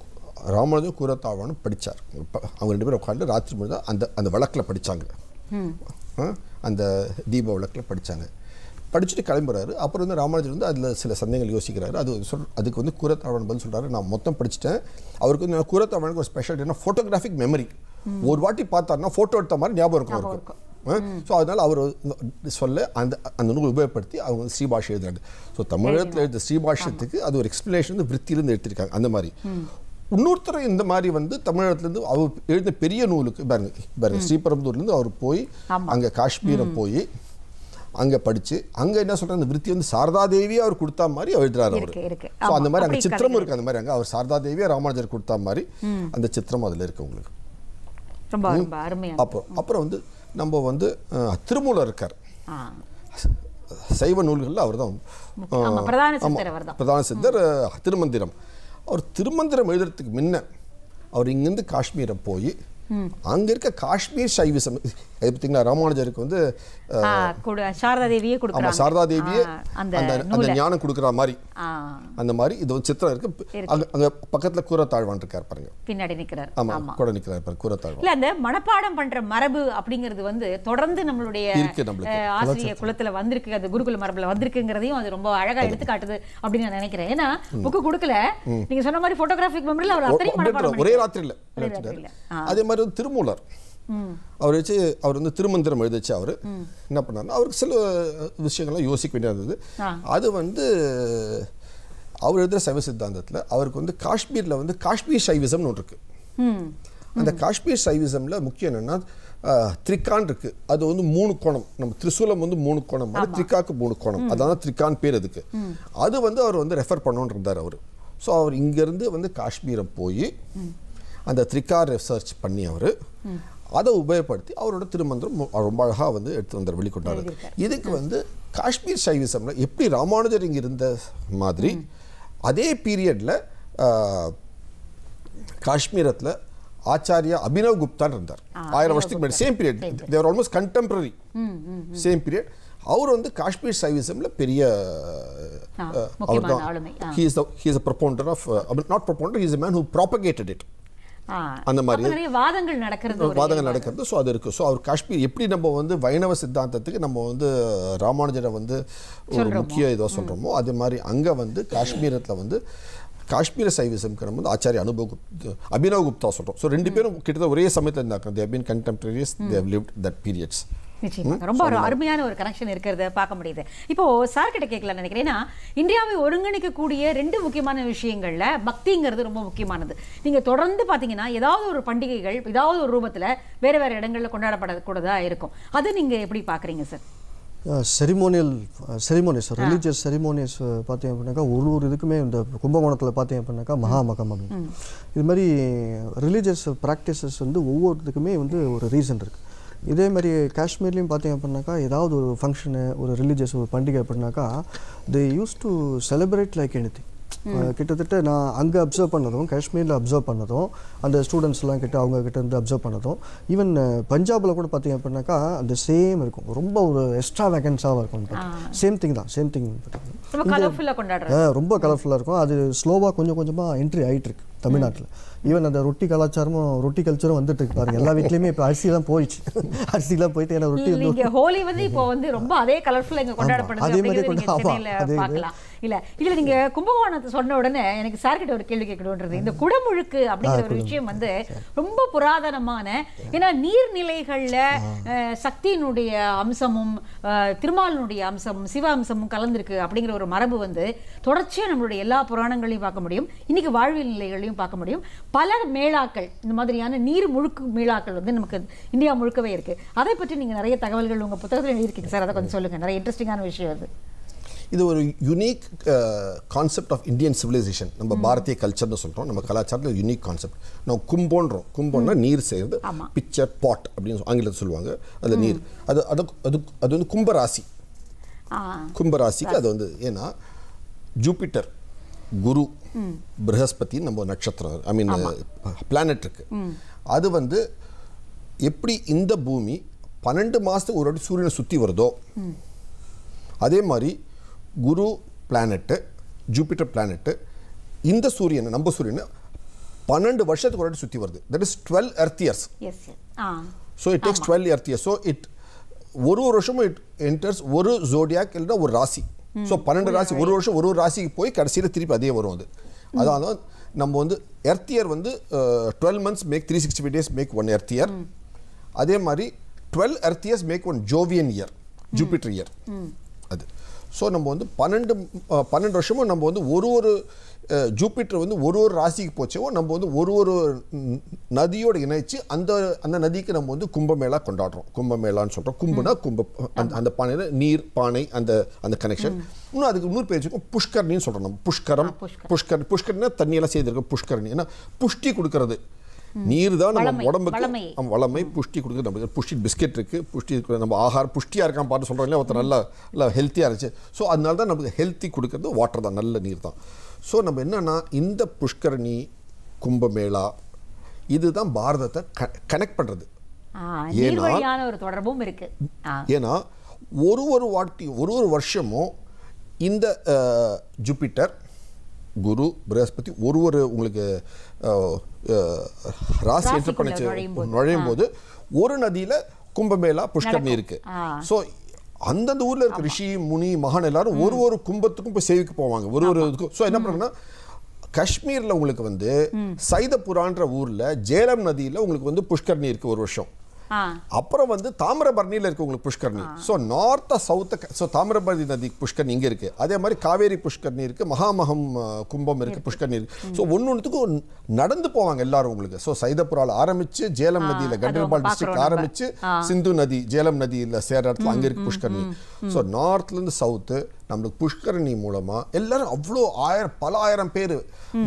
ராமராஜும் கூரத்தாழ்வானும் படித்தார் அவங்க ரெண்டு பேரும் உட்காந்து ராத்திரி முழுதான் அந்த அந்த வழக்கில் படித்தாங்க அந்த தீப வழக்கில் படித்தாங்க படிச்சுட்டு கிளம்புறாரு அப்புறம் வந்து ராமானுஜர் வந்து அதில் சில சந்தேகங்கள் யோசிக்கிறாரு அது சொல் அதுக்கு வந்து குரத்தாவணன் பதில் சொல்கிறாரு நான் மொத்தம் படிச்சுட்டேன் அவருக்கு வந்து குரத்தாவணனுக்கு ஒரு ஸ்பெஷல் என்ன ஃபோட்டோகிராஃபிக் மெமரி ஒரு வாட்டி பார்த்தாருன்னா ஃபோட்டோ எடுத்த மாதிரி ஞாபகம் இருக்கும் அவருக்கு ஸோ அதனால் அவர் சொல்ல அந்த அந்த நூல் உபயோகப்படுத்தி அவங்க வந்து ஸ்ரீபாஷை எழுதுறாங்க ஸோ தமிழகத்தில் எழுத ஸ்ரீபாஷத்துக்கு அது ஒரு எக்ஸ்பிளேஷன் வந்து விற்த்தியிலேருந்து எடுத்திருக்காங்க அந்த மாதிரி இன்னொருத்தர் இந்த மாதிரி வந்து தமிழகத்துலேருந்து அவர் எழுதின பெரிய நூலுக்கு பாருங்க பாருங்க ஸ்ரீபெரும்புதூர்லேருந்து அவர் போய் அங்கே காஷ்மீரை போய் அங்கே படித்து அங்கே என்ன சொல்கிறார் அந்த விருத்தி வந்து சாரதா தேவியை அவர் கொடுத்தா மாதிரி எழுதுறாரு அவர் ஸோ அந்த மாதிரி அங்கே சித்திரமும் இருக்குது அந்த மாதிரி அங்கே அவர் சாரதா தேவியை ராமானுஜர் கொடுத்தா மாதிரி அந்த சித்திரம் அதில் இருக்குது உங்களுக்கு அப்போ அப்புறம் வந்து நம்ம வந்து திருமூலர் இருக்கார் சைவ நூல்களில் அவர் தான் பிரதான சித்தர் திருமந்திரம் அவர் திருமந்திரம் எழுதுறதுக்கு முன்ன அவர் இங்கேருந்து காஷ்மீரை போய் அங்கே இருக்க காஷ்மீர் சைவ சைவிசம் இது பார்த்திங்கன்னா ராமானுஜருக்கு வந்து சாரதா தேவியே கொடுக்கலாம் சாரதா தேவியே அந்த அந்த ஞானம் கொடுக்குற மாதிரி அந்த மாதிரி இது ஒரு சித்திரம் இருக்கு அங்கே அங்கே பக்கத்தில் கூரத்தாழ்வான் இருக்கார் பாருங்க பின்னாடி நிற்கிறார் ஆமாம் கூட நிற்கிறார் பாருங்க கூரத்தாழ்வான் இல்லை அந்த மனப்பாடம் பண்ற மரபு அப்படிங்கிறது வந்து தொடர்ந்து நம்மளுடைய ஆசிரிய குலத்துல வந்திருக்கு அது குருகுல மரபுல வந்திருக்குங்கிறதையும் அது ரொம்ப அழகாக எடுத்துக்காட்டுது அப்படின்னு நான் நினைக்கிறேன் ஏன்னா புக்கு கொடுக்கல நீங்க சொன்ன மாதிரி ஃபோட்டோகிராஃபிக் மெமரியில் அவர் அத்தனையும் ஒரே ராத்திரியில் அதே மாதிரி திருமூலர் அவர் வச்சு அவர் வந்து திருமந்திரம் எழுதிச்சு அவர் என்ன பண்ணார்னா அவருக்கு சில விஷயங்கள்லாம் யோசிக்க வேண்டியது இருந்தது அது வந்து அவர் எழுதுகிற சைவ சித்தாந்தத்தில் அவருக்கு வந்து காஷ்மீரில் வந்து காஷ்மீர் சைவிசம்னு ஒன்று இருக்குது அந்த காஷ்மீர் சைவிசமில் முக்கியம் என்னென்னா திரிக்கான் இருக்கு அது வந்து மூணு கோணம் நம்ம திரிசூலம் வந்து மூணு கோணம் த்ரிகாக்கு மூணு கோணம் அதான் த்ரிகான் பேர் அதுக்கு அது வந்து அவர் வந்து ரெஃபர் பண்ணோன்னு இருந்தார் அவர் ஸோ அவர் இங்கேருந்து வந்து காஷ்மீரை போய் அந்த திரிக்கா ரிசர்ச் பண்ணி அவர் அதை உபயோகப்படுத்தி அவரோட திருமந்திரம் ரொம்ப அழகாக வந்து எடுத்து வந்தார் வெளிக்கொண்டார் இதுக்கு வந்து காஷ்மீர் சைவிசம்ல எப்படி ராமானுஜர் இங்கே இருந்த மாதிரி அதே பீரியடில் காஷ்மீரத்தில் ஆச்சாரியா அபினவ் குப்தான் இருந்தார் ஆயிரம் வருஷத்துக்கு முன்னாடி same period there almost contemporary same period அவர் வந்து காஷ்மீர் சைவிசம்ல பெரிய அவர் தான் he's he's a propounder of not propounder he's is a man who propagated it அந்த மாதிரி வாதங்கள் நடக்கிறது வாதங்கள் நடக்கிறது ஸோ அது இருக்குது ஸோ அவர் காஷ்மீர் எப்படி நம்ம வந்து வைணவ சித்தாந்தத்துக்கு நம்ம வந்து ராமானுஜரை வந்து ஒரு முக்கிய இதாக சொல்கிறோமோ அது மாதிரி அங்கே வந்து காஷ்மீரத்தில் வந்து காஷ்மீர சைவிசம்க்கு வந்து ஆச்சாரிய அனுபவ குப்து அபினவ் குப்தா சொல்கிறோம் ஸோ ரெண்டு பேரும் கிட்டத்தட்ட ஒரே சமயத்தில் இருந்தாங்க they've been contemporaries they lived that periods நிச்சயமாக ரொம்ப ஒரு அருமையான ஒரு கனெக்ஷன் இருக்கிறத பார்க்க முடியுது இப்போ சார் கிட்ட கேட்கலாம் நினைக்கிறேன் இந்தியாவை ஒருங்கிணைக்கக்கூடிய ரெண்டு முக்கியமான விஷயங்களில் பக்திங்கிறது ரொம்ப முக்கியமானது நீங்கள் தொடர்ந்து பார்த்தீங்கன்னா ஏதாவது ஒரு பண்டிகைகள் ஏதாவது ஒரு ரூபத்தில் வேறு வேறு இடங்களில் கொண்டாடப்படக்கூடதாக இருக்கும் அதை நீங்கள் எப்படி பார்க்குறீங்க sir ceremonial ceremonies religious ceremonies பார்த்தீங்க அப்படின்னாக்கா ஒரு ஒரு இதுக்குமே இந்த கும்பகோணத்தில் பார்த்தீங்க அப்படின்னாக்கா மகாமகம் அப்படின்னு இது மாதிரி ரிலீஜியஸ் ப்ராக்டிசஸ் வந்து ஒவ்வொருத்துக்குமே வந்து ஒரு ரீசன் இருக்குது இதே மாதிரி காஷ்மீர்லேயும் பார்த்தீங்க அப்படின்னாக்கா ஏதாவது ஒரு ஃபங்க்ஷனு ஒரு ரிலீஜியஸ் ஒரு பண்டிகை அப்படின்னாக்கா they used to celebrate like anything கிட்டத்தட்ட நான் அங்கே அப்சர்வ் பண்ணதும் காஷ்மீரில் அப்சர்வ் பண்ணதும் அந்த ஸ்டூடெண்ட்ஸ்லாம் கிட்ட அவங்க கிட்ட இருந்து அப்சர்வ் பண்ணதும் ஈவன் பஞ்சாபில் கூட பார்த்தீங்க அப்படின்னாக்கா அந்த சேம் இருக்கும் ரொம்ப ஒரு எக்ஸ்ட்ரா வேகன்ஸாக இருக்கும் சேம் திங் தான் சேம் திங் ரொம்ப கலர்ஃபுல்லாக இருக்கும் அது ஸ்லோவாக கொஞ்சம் கொஞ்சமாக என்ட்ரி ஆகிட்டு இருக்கு தமிழ்நாட்டில் ஈவன் அந்த ரொட்டி கலாச்சாரமும் ரொட்டி கல்ச்சரும் வந்துட்டு இருக்கு பாருங்க எல்லா வீட்லயுமே இப்போ அரிசிலாம் போயிடுச்சு எல்லாம் போயிட்டு ஏன்னா ரொட்டி ஹோலி வந்து இப்போ வந்து ரொம்ப அதே கலர்ஃபுல்லா இங்க கொண்டாடப்படுது அதே மாதிரி கொண்டாடலாம் இல்ல இதுல நீங்க கும்பகோணத்தை சொன்ன உடனே எனக்கு சார் கிட்ட ஒரு கேள்வி கேட்கணும்ன்றது இந்த குடமுழுக்கு அப்படிங்கிற ஒரு விஷயம் வந்து ரொம்ப புராதனமான ஏன்னா நீர்நிலைகள்ல சக்தியினுடைய அம்சமும் திருமாலினுடைய அம்சமும் சிவ அம்சமும் கலந்திருக்கு அப்படிங்கிற ஒரு மரபு வந்து தொடர்ச்சியா நம்மளுடைய எல்லா புராணங்களையும் பார்க்க முடியும் இன்னைக்கு வாழ்வியல் நிலைகளையும் இடங்களையும் பார்க்க முடியும் பல மேளாக்கள் இந்த மாதிரியான நீர் முழுக்கு மேளாக்கள் வந்து நமக்கு இந்தியா முழுக்கவே இருக்குது அதை பற்றி நீங்கள் நிறைய தகவல்கள் உங்கள் புத்தகத்தில் எழுதியிருக்கீங்க சார் அதை கொஞ்சம் சொல்லுங்கள் நிறைய இன்ட்ரெஸ்டிங்கான விஷயம் அது இது ஒரு unique concept of Indian civilisation நம்ம பாரதிய கல்ச்சர்னு சொல்கிறோம் நம்ம கலாச்சாரத்தில் யுனீக் கான்செப்ட் நம்ம கும்போன்றோம் கும்போன்னா நீர் செய்கிறது பிக்சர் பாட் அப்படின்னு ஆங்கிலத்தில் சொல்லுவாங்க அந்த நீர் அது அது அது அது வந்து கும்பராசி கும்பராசிக்கு அது வந்து ஏன்னா ஜூபிட்டர் குரு ப்ரஹஸ்பதினு நம்ம நட்சத்திரம் ஐ மீன் பிளானட் இருக்குது அது வந்து எப்படி இந்த பூமி பன்னெண்டு மாதத்துக்கு ஒரு வாட்டி சூரியனை சுற்றி வருதோ அதே மாதிரி குரு பிளானட்டு ஜூபிட்டர் பிளானட்டு இந்த சூரியனை நம்ம சூரியனை பன்னெண்டு வருஷத்துக்கு ஒரு வாட்டி சுற்றி வருது that is twelve earth years so it takes twelve earth years so it ஒரு ஒரு வருஷமும் இட் என்டர்ஸ் ஒரு ஜோடியாக் இல்லைன்னா ஒரு ராசி ஸோ பன்னெண்டு ராசி ஒரு வருஷம் ஒரு ஒரு ராசிக்கு போய் கடைசியில் திருப்பி அதே வரும் அது அதாவது நம்ம வந்து எர்த் இயர் வந்து twelve months make three sixty five days make one earth year அதே மாதிரி twelve earth years make one Jovian year Jupiter year அது ஸோ நம்ம வந்து பன்னெண்டு பன்னெண்டு வருஷமும் நம்ம வந்து ஒரு ஒரு ஜூப்பிட்டர் வந்து ஒரு ஒரு ராசிக்கு போச்சவோ நம்ம வந்து ஒரு ஒரு நதியோடு இணைச்சு அந்த அந்த நதிக்கு நம்ம வந்து கும்பமேளா கொண்டாடுறோம் கும்பமேளான்னு சொல்கிறோம் கும்புனா கும்ப அந்த அந்த பானையில் நீர் பானை அந்த அந்த கனெக்ஷன் இன்னும் அதுக்கு இன்னொரு பேர் வச்சுக்கோம் புஷ்கரணின்னு சொல்கிறோம் நம்ம புஷ்கரம் புஷ்கர் புஷ்கரணினா தண்ணியெல்லாம் சேர்ந்துருக்கோம் புஷ்கரணி ஏன்னா புஷ்டி கொடுக்கறது நீர் தான் நம்ம உடம்புக்கு வளமை புஷ்டி கொடுக்குறது நம்ம புஷ்டி பிஸ்கெட் இருக்குது புஷ்டி இருக்கிற நம்ம ஆகாரம் புஷ்டியாக இருக்கான் பார்த்து சொல்கிறோம் இல்லையா ஒருத்தர் நல்லா நல்லா ஹெல்த்தியாக இருந்துச்சு ஸோ அதனால தான் நமக்கு ஹெல்த்தி கொடுக்குறது வாட்டர் தான் நல்ல நீர் தான் ஸோ நம்ம என்னென்னா இந்த புஷ்கரணி கும்பமேளா இதுதான் பாரதத்தை க கனெக்ட் பண்ணுறது ஏன்னா ஒரு தொடர்பும் இருக்கு ஏன்னா ஒரு ஒரு வாட்டி ஒரு ஒரு வருஷமும் இந்த ஜூப்பிட்டர் குரு பிரகஸ்பதி ஒரு ஒரு உங்களுக்கு ராசி என்டர் நுழையும் போது ஒரு நதியில் கும்பமேளா புஷ்கரணி இருக்குது ஸோ அந்தந்த ஊரில் இருக்க ரிஷி முனி மகான் எல்லாரும் ஒரு ஒரு கும்பத்துக்கும் போய் சேவிக்க போவாங்க ஒரு ஒரு இதுக்கும் ஸோ என்ன பண்ணுறாங்கன்னா காஷ்மீரில் உங்களுக்கு வந்து சைதபுரான்ற ஊரில் ஜேலம் நதியில் உங்களுக்கு வந்து புஷ்கர்ணி இருக்குது ஒரு வருஷம் அப்புறம் வந்து தாமிரபரணியில் இருக்கு உங்களுக்கு புஷ்கர்ணி ஸோ நார்த்தை சவுத்தை ஸோ தாமிரபரணி நதி புஷ்கர்ணி இங்கே இருக்குது அதே மாதிரி காவேரி புஷ்கர்ணி இருக்குது மகாமகம் கும்பம் இருக்குது புஷ்கர்ணி இருக்குது ஸோ ஒன்று ஒன்றுத்துக்கும் நடந்து போவாங்க எல்லாரும் உங்களுக்கு ஸோ சைதபுரால் ஆரம்பித்து ஜேலம் நதியில் கண்டர்பால் டிஸ்ட்ரிக்ட் ஆரம்பித்து சிந்து நதி ஜேலம் நதியில் சேர இடத்துல அங்கே இருக்குது புஷ்கர்ணி ஸோ நார்த்லேருந்து சவுத்து நம்மளுக்கு புஷ்கரணி மூலமா எல்லாரும் அவ்வளோ ஆயிரம் பல ஆயிரம் பேர்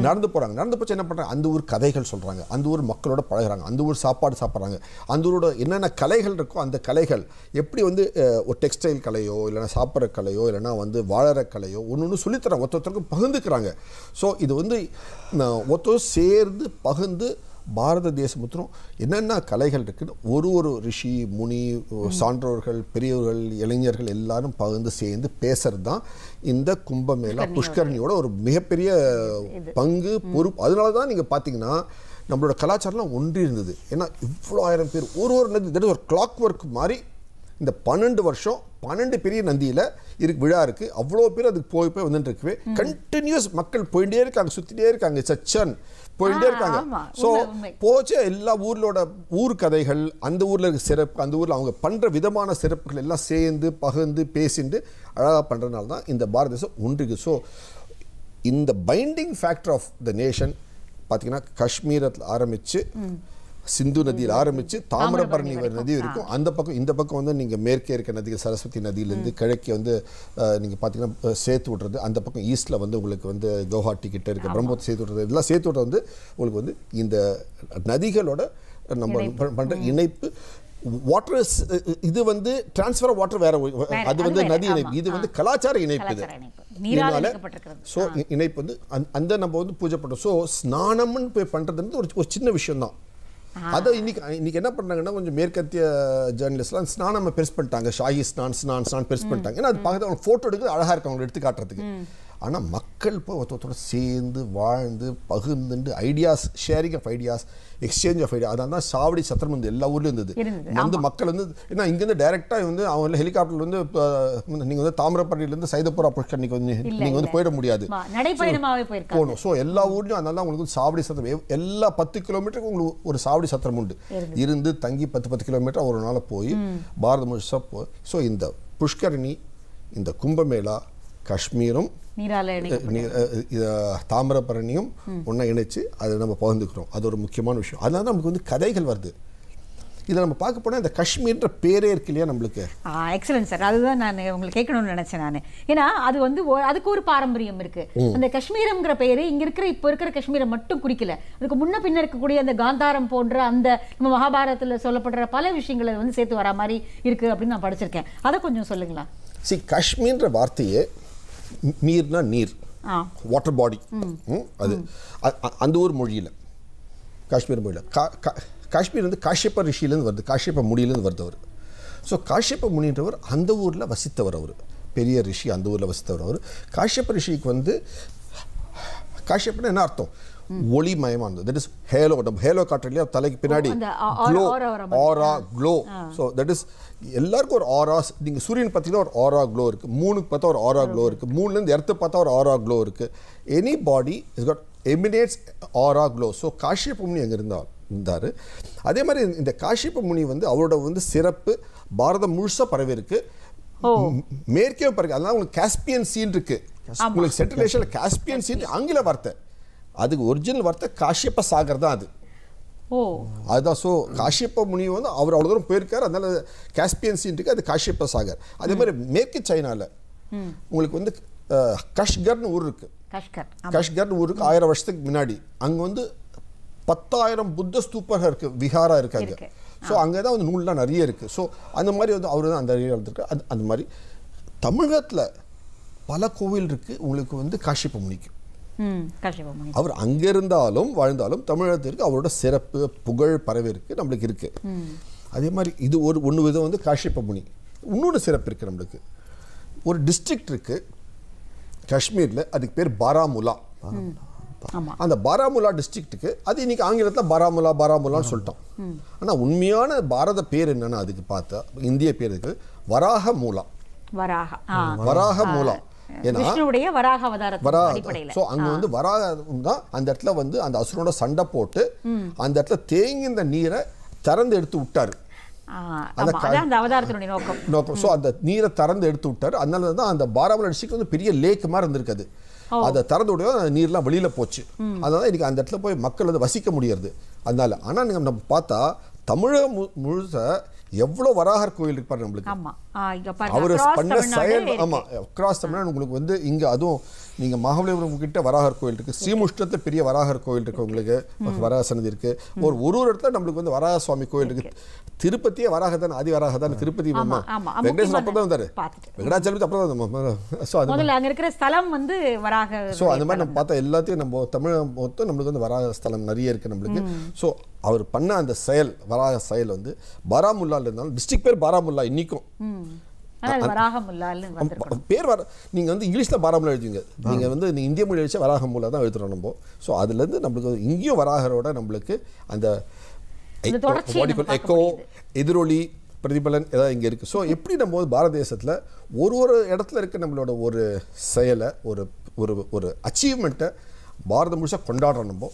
நடந்து போறாங்க நடந்து போச்சு என்ன பண்றாங்க அந்த ஊர் கதைகள் சொல்றாங்க அந்த ஊர் மக்களோட பழகிறாங்க அந்த ஊர் சாப்பாடு சாப்பிட்றாங்க அந்த ஊரோட என்னென்ன கலைகள் இருக்கோ அந்த கலைகள் எப்படி வந்து ஒரு டெக்ஸ்டைல் கலையோ இல்லைனா சாப்பிட்ற கலையோ இல்லைனா வந்து வாழற கலையோ ஒன்று ஒன்று சொல்லித்தராங்க ஒருத்தருக்கும் பகிர்ந்துக்கிறாங்க ஸோ இது வந்து ஒருத்தரும் சேர்ந்து பகிர்ந்து பாரத தேசமுத்திரம் என்னென்ன கலைகள் இருக்குன்னு ஒரு ஒரு ரிஷி முனி சான்றோர்கள் பெரியவர்கள் இளைஞர்கள் எல்லாரும் பகிர்ந்து சேர்ந்து பேசுறது தான் இந்த கும்பமேளா புஷ்கரணியோட ஒரு மிகப்பெரிய பங்கு பொறுப்பு அதனால தான் நீங்கள் பார்த்தீங்கன்னா நம்மளோட கலாச்சாரம்லாம் ஒன்றி இருந்தது ஏன்னா இவ்வளோ ஆயிரம் பேர் ஒரு ஒரு நதி தட் ஒரு கிளாக் ஒர்க் மாதிரி இந்த பன்னெண்டு வருஷம் பன்னெண்டு பெரிய நந்தியில் இருக்கு விழா இருக்குது அவ்வளோ பேர் அதுக்கு போய் போய் வந்துட்டு இருக்குவே கண்டினியூஸ் மக்கள் போயிட்டே இருக்காங்க சுற்றிட்டே இருக்காங்க சச்சன் போயிட்டே இருக்காங்க ஸோ போச்சு எல்லா ஊர்லோட ஊர் கதைகள் அந்த ஊரில் இருக்க சிறப்பு அந்த ஊரில் அவங்க பண்ணுற விதமான சிறப்புகள் எல்லாம் சேர்ந்து பகிர்ந்து பேசிட்டு அழகாக பண்ணுறதுனால தான் இந்த பாரத தேசம் ஒன்றுக்கு ஸோ இந்த binding factor of the nation பார்த்தீங்கன்னா காஷ்மீரத்தில் ஆரம்பித்து சிந்து நதியில் ஆரம்பித்து தாமிரபரணி நதி இருக்கும் அந்த பக்கம் இந்த பக்கம் வந்து நீங்கள் மேற்கே இருக்க நதிகள் சரஸ்வதி நதியிலேருந்து கிழக்கே வந்து நீங்கள் பார்த்தீங்கன்னா சேர்த்து விட்றது அந்த பக்கம் ஈஸ்டில் வந்து உங்களுக்கு வந்து கவுஹாட்டி கிட்ட இருக்க பிரம்மபுத்தி சேர்த்து விட்றது இதெல்லாம் சேர்த்து விட்றது வந்து உங்களுக்கு வந்து இந்த நதிகளோட நம்ம பண்ணுற இணைப்பு வாட்டர் இது வந்து டிரான்ஸ்ஃபர் வாட்டர் வேற அது வந்து நதி இணைப்பு இது வந்து கலாச்சார இணைப்பு இது ஸோ இணைப்பு வந்து அந்த நம்ம வந்து பூஜை பண்ணுறோம் ஸோ ஸ்நானம்னு போய் பண்ணுறது வந்து ஒரு ஒரு சின்ன தான் அதை இன்னைக்கு இன்னைக்கு என்ன பண்ணாங்கன்னா கொஞ்சம் மேற்கத்திய ஜேர்னலிஸ்ட்லாம் ஸ்நான் நம்ம பெருசு பண்ணிட்டாங்க ஷாஹி ஸ்நான் ஸ்நான் ஸ்நான் பெருசு பண்ணிட்டாங்க ஏன்னா அது பார்க்கறது அவங்க ஃபோட்டோ எடுக்கிறது அழகாக இருக்கு அவங்க எடுத்து காட்டுறதுக்கு ஆனால் மக்கள் இப்போ ஒருத்தொருத்தோட சேர்ந்து வாழ்ந்து பகிர்ந்துண்டு ideas sharing of ideas exchange of idea அதான் தான் சாவடி சத்திரம் வந்து எல்லா ஊர்லேயும் இருந்தது வந்து மக்கள் வந்து ஏன்னா இங்கேருந்து டேரெக்டாக வந்து அவங்க ஹெலிகாப்டர்ல வந்து நீங்கள் வந்து தாமிரப்பட்டியிலேருந்து சைதப்புரா புஷ்கர் நீங்கள் வந்து நீங்கள் வந்து போயிட முடியாது போகணும் ஸோ எல்லா ஊர்லேயும் அதனால உங்களுக்கு வந்து சாவடி சத்திரம் எல்லா பத்து கிலோமீட்டருக்கு உங்களுக்கு ஒரு சாவடி சத்திரம் உண்டு இருந்து தங்கி பத்து பத்து கிலோமீட்டர் ஒரு நாள் போய் பாரத முழுசாக போ ஸோ இந்த புஷ்கரணி இந்த கும்பமேளா காஷ்மீரும் தாமிரபரணியும் ஒன்றா இணைச்சு அதை நம்ம பகிர்ந்துக்கிறோம் அது ஒரு முக்கியமான விஷயம் அதனால தான் நமக்கு வந்து கதைகள் வருது இதை நம்ம பார்க்க போனால் இந்த காஷ்மீர்ன்ற பேரே இருக்கு இல்லையா நம்மளுக்கு எக்ஸலன்ட் சார் அதுதான் நான் உங்களுக்கு கேட்கணும்னு நினச்சேன் நான் ஏன்னா அது வந்து அதுக்கு ஒரு பாரம்பரியம் இருக்கு அந்த காஷ்மீரம்ங்கிற பேர் இங்கே இருக்கிற இப்போ இருக்கிற காஷ்மீரை மட்டும் குறிக்கல அதுக்கு முன்ன பின்ன இருக்கக்கூடிய அந்த காந்தாரம் போன்ற அந்த நம்ம மகாபாரதத்தில் சொல்லப்படுற பல விஷயங்களை வந்து சேர்த்து வர மாதிரி இருக்கு அப்படின்னு நான் படிச்சிருக்கேன் அதை கொஞ்சம் சொல்லுங்களா சி காஷ்மீர்ன்ற வார்த்தையே நீர்னா நீர் வாட்டர் பாடி அது அந்த ஊர் மொழியில் காஷ்மீர் மொழியில் காஷ்மீர் வந்து காஷ்யப்ப ரிஷியிலேருந்து வருது காஷ்யப்ப மொழியிலேருந்து வருதவர் ஸோ காஷ்யப்ப மொழின்றவர் அந்த ஊரில் வசித்தவர் அவர் பெரிய ரிஷி அந்த ஊரில் வசித்தவர் அவர் காஷ்யப்ப ரிஷிக்கு வந்து காஷ்யப்பன்னு என்ன அர்த்தம் ஒளிமயமானது தட் இஸ் ஹேலோ நம்ம ஹேலோ காட்டுற தலைக்கு பின்னாடி ஆரா க்ளோ ஸோ தட் இஸ் எல்லாருக்கும் ஒரு ஆராஸ் நீங்கள் சூரியன் பார்த்தீங்கன்னா ஒரு ஆரா க்ளோ இருக்குது மூணுக்கு பார்த்தா ஒரு ஆரா க்ளோ இருக்குது மூணுலேருந்து இடத்து பார்த்தா ஒரு ஆரா க்ளோ இருக்குது anybody is god emanates aura glow so Kashyapa முனி அங்கே இருந்தால் இருந்தார் அதே மாதிரி இந்த காஷ்யப்ப முனி வந்து அவரோட வந்து சிறப்பு பாரதம் முழுசாக பரவி இருக்குது மேற்கே பரவி அதனால உங்களுக்கு காஸ்பியன் சீன் இருக்குது உங்களுக்கு செட்டில் காஸ்பியன் சீன் ஆங்கில வார்த்தை அதுக்கு ஒரிஜினல் வார்த்தை காஷ்யப்ப சாகர் தான் அது அதுதான் ஸோ காஷ்யப்ப முனி வந்து அவர் அவ்வளோ தூரம் போயிருக்கார் அதனால காஸ்பியன் சீன்ட்டுக்கு அது காஷ்யப்ப சாகர் அதே மாதிரி மேற்கு சைனாவில் உங்களுக்கு வந்து கஷ்கர்னு ஊர் இருக்கு கஷ்கர்னு ஊருக்கு ஆயிரம் வருஷத்துக்கு முன்னாடி அங்கே வந்து பத்தாயிரம் புத்த ஸ்தூப்பர்கள் இருக்கு விஹாரா இருக்காங்க ஸோ அங்கே தான் வந்து நூல்லாம் நிறைய இருக்குது ஸோ அந்த மாதிரி வந்து அவர் தான் அந்த ஏரியா வந்திருக்கு அந்த அந்த மாதிரி தமிழகத்தில் பல கோவில் இருக்குது உங்களுக்கு வந்து காஷிப்ப முனிக்கும் அவர் அங்கிருந்தாலும் வாழ்ந்தாலும் தமிழகத்திற்கு அவரோட சிறப்பு புகழ் பரவிற்கு நம்மளுக்கு இருக்கு அதே மாதிரி இது ஒரு ஒன்று விதம் வந்து காஷிப்ப முனி இன்னொன்று சிறப்பு இருக்குது நம்மளுக்கு ஒரு டிஸ்ட்ரிக்ட் இருக்கு காஷ்மீரில் அதுக்கு பேர் பாராமுலா அந்த பாராமுலா டிஸ்ட்ரிக்ட்டுக்கு அது இன்னைக்கு ஆங்கிலத்தில் பாராமுலா பாராமுலான்னு சொல்லிட்டோம் ஆனால் உண்மையான பாரத பேர் என்னன்னு அதுக்கு பார்த்தா இந்திய பேருக்கு வராக மூலா வராக மூலா விஷ்ணுடைய வராக அவதாரத்தின் வந்து வராகம் தான் அந்த இடத்துல வந்து அந்த அசுரனோட சண்டை போட்டு அந்த இடத்துல தேங்கி இந்த நீரை திறந்து எடுத்து விட்டாரு அந்த நீரை திறந்து எடுத்து விட்டாரு அதனால தான் அந்த வந்து பெரிய போச்சு இன்னைக்கு அந்த இடத்துல போய் மக்கள் வந்து வசிக்க முடியறது அதனால ஆனா நம்ம பார்த்தா தமிழக முழுச எவ்வளவு வராகர் கோயில் இருப்பாரு நம்மளுக்கு அவர் பண்ண செயல் ஆமா கிராஸ் தமிழ்நாடு உங்களுக்கு வந்து இங்க அதுவும் நீங்கள் மகாபலிபுரம் கிட்ட வராகர் கோயில் இருக்கு ஸ்ரீமுஷ்ணத்தில் பெரிய வராகர் கோயில் இருக்கு உங்களுக்கு hmm. வராக சன்னதி இருக்கு hmm. ஒரு ஒரு ஒரு இடத்துல நம்மளுக்கு வந்து வராக சுவாமி கோயில் இருக்குது திருப்பதியே வராகதான் ஆதி வராகதான் திருப்பதி பொம்மா வெங்கடேசன் அப்புறம் தான் வந்தார் வெங்கடாச்சலம் அப்புறம் தான் ஸோ அது அங்கே இருக்கிற ஸ்தலம் வந்து வராக ஸோ அந்த மாதிரி நம்ம பார்த்தா எல்லாத்தையும் நம்ம தமிழ் மொத்தம் நம்மளுக்கு வந்து வராக ஸ்தலம் நிறைய இருக்கு நம்மளுக்கு ஸோ hmm. அவர் பண்ண அந்த செயல் வராக செயல் வந்து பாராமுல்லாவில் இருந்தாலும் டிஸ்ட்ரிக்ட் பேர் பாராமுல்லா இன்னிக்கும் பேர் வர நீங்கள் வந்து இங்கிலீஷில் பாராமல் எழுதுவீங்க நீங்கள் வந்து நீங்கள் இந்திய மொழி அழிச்சா வராகம் மூலம் தான் எழுதுறோம் நம்ம ஸோ அதுலேருந்து நம்மளுக்கு இங்கேயும் வராகரோட நம்மளுக்கு அந்த எக்கோ எதிரொலி பிரதிபலன் ஏதாவது இங்கே இருக்குது ஸோ எப்படி நம்ம வந்து பாரத தேசத்தில் ஒரு ஒரு இடத்துல இருக்க நம்மளோட ஒரு செயலை ஒரு ஒரு ஒரு அச்சீவ்மெண்ட்டை பாரதம் முழுசாக கொண்டாடுறோம் நம்ம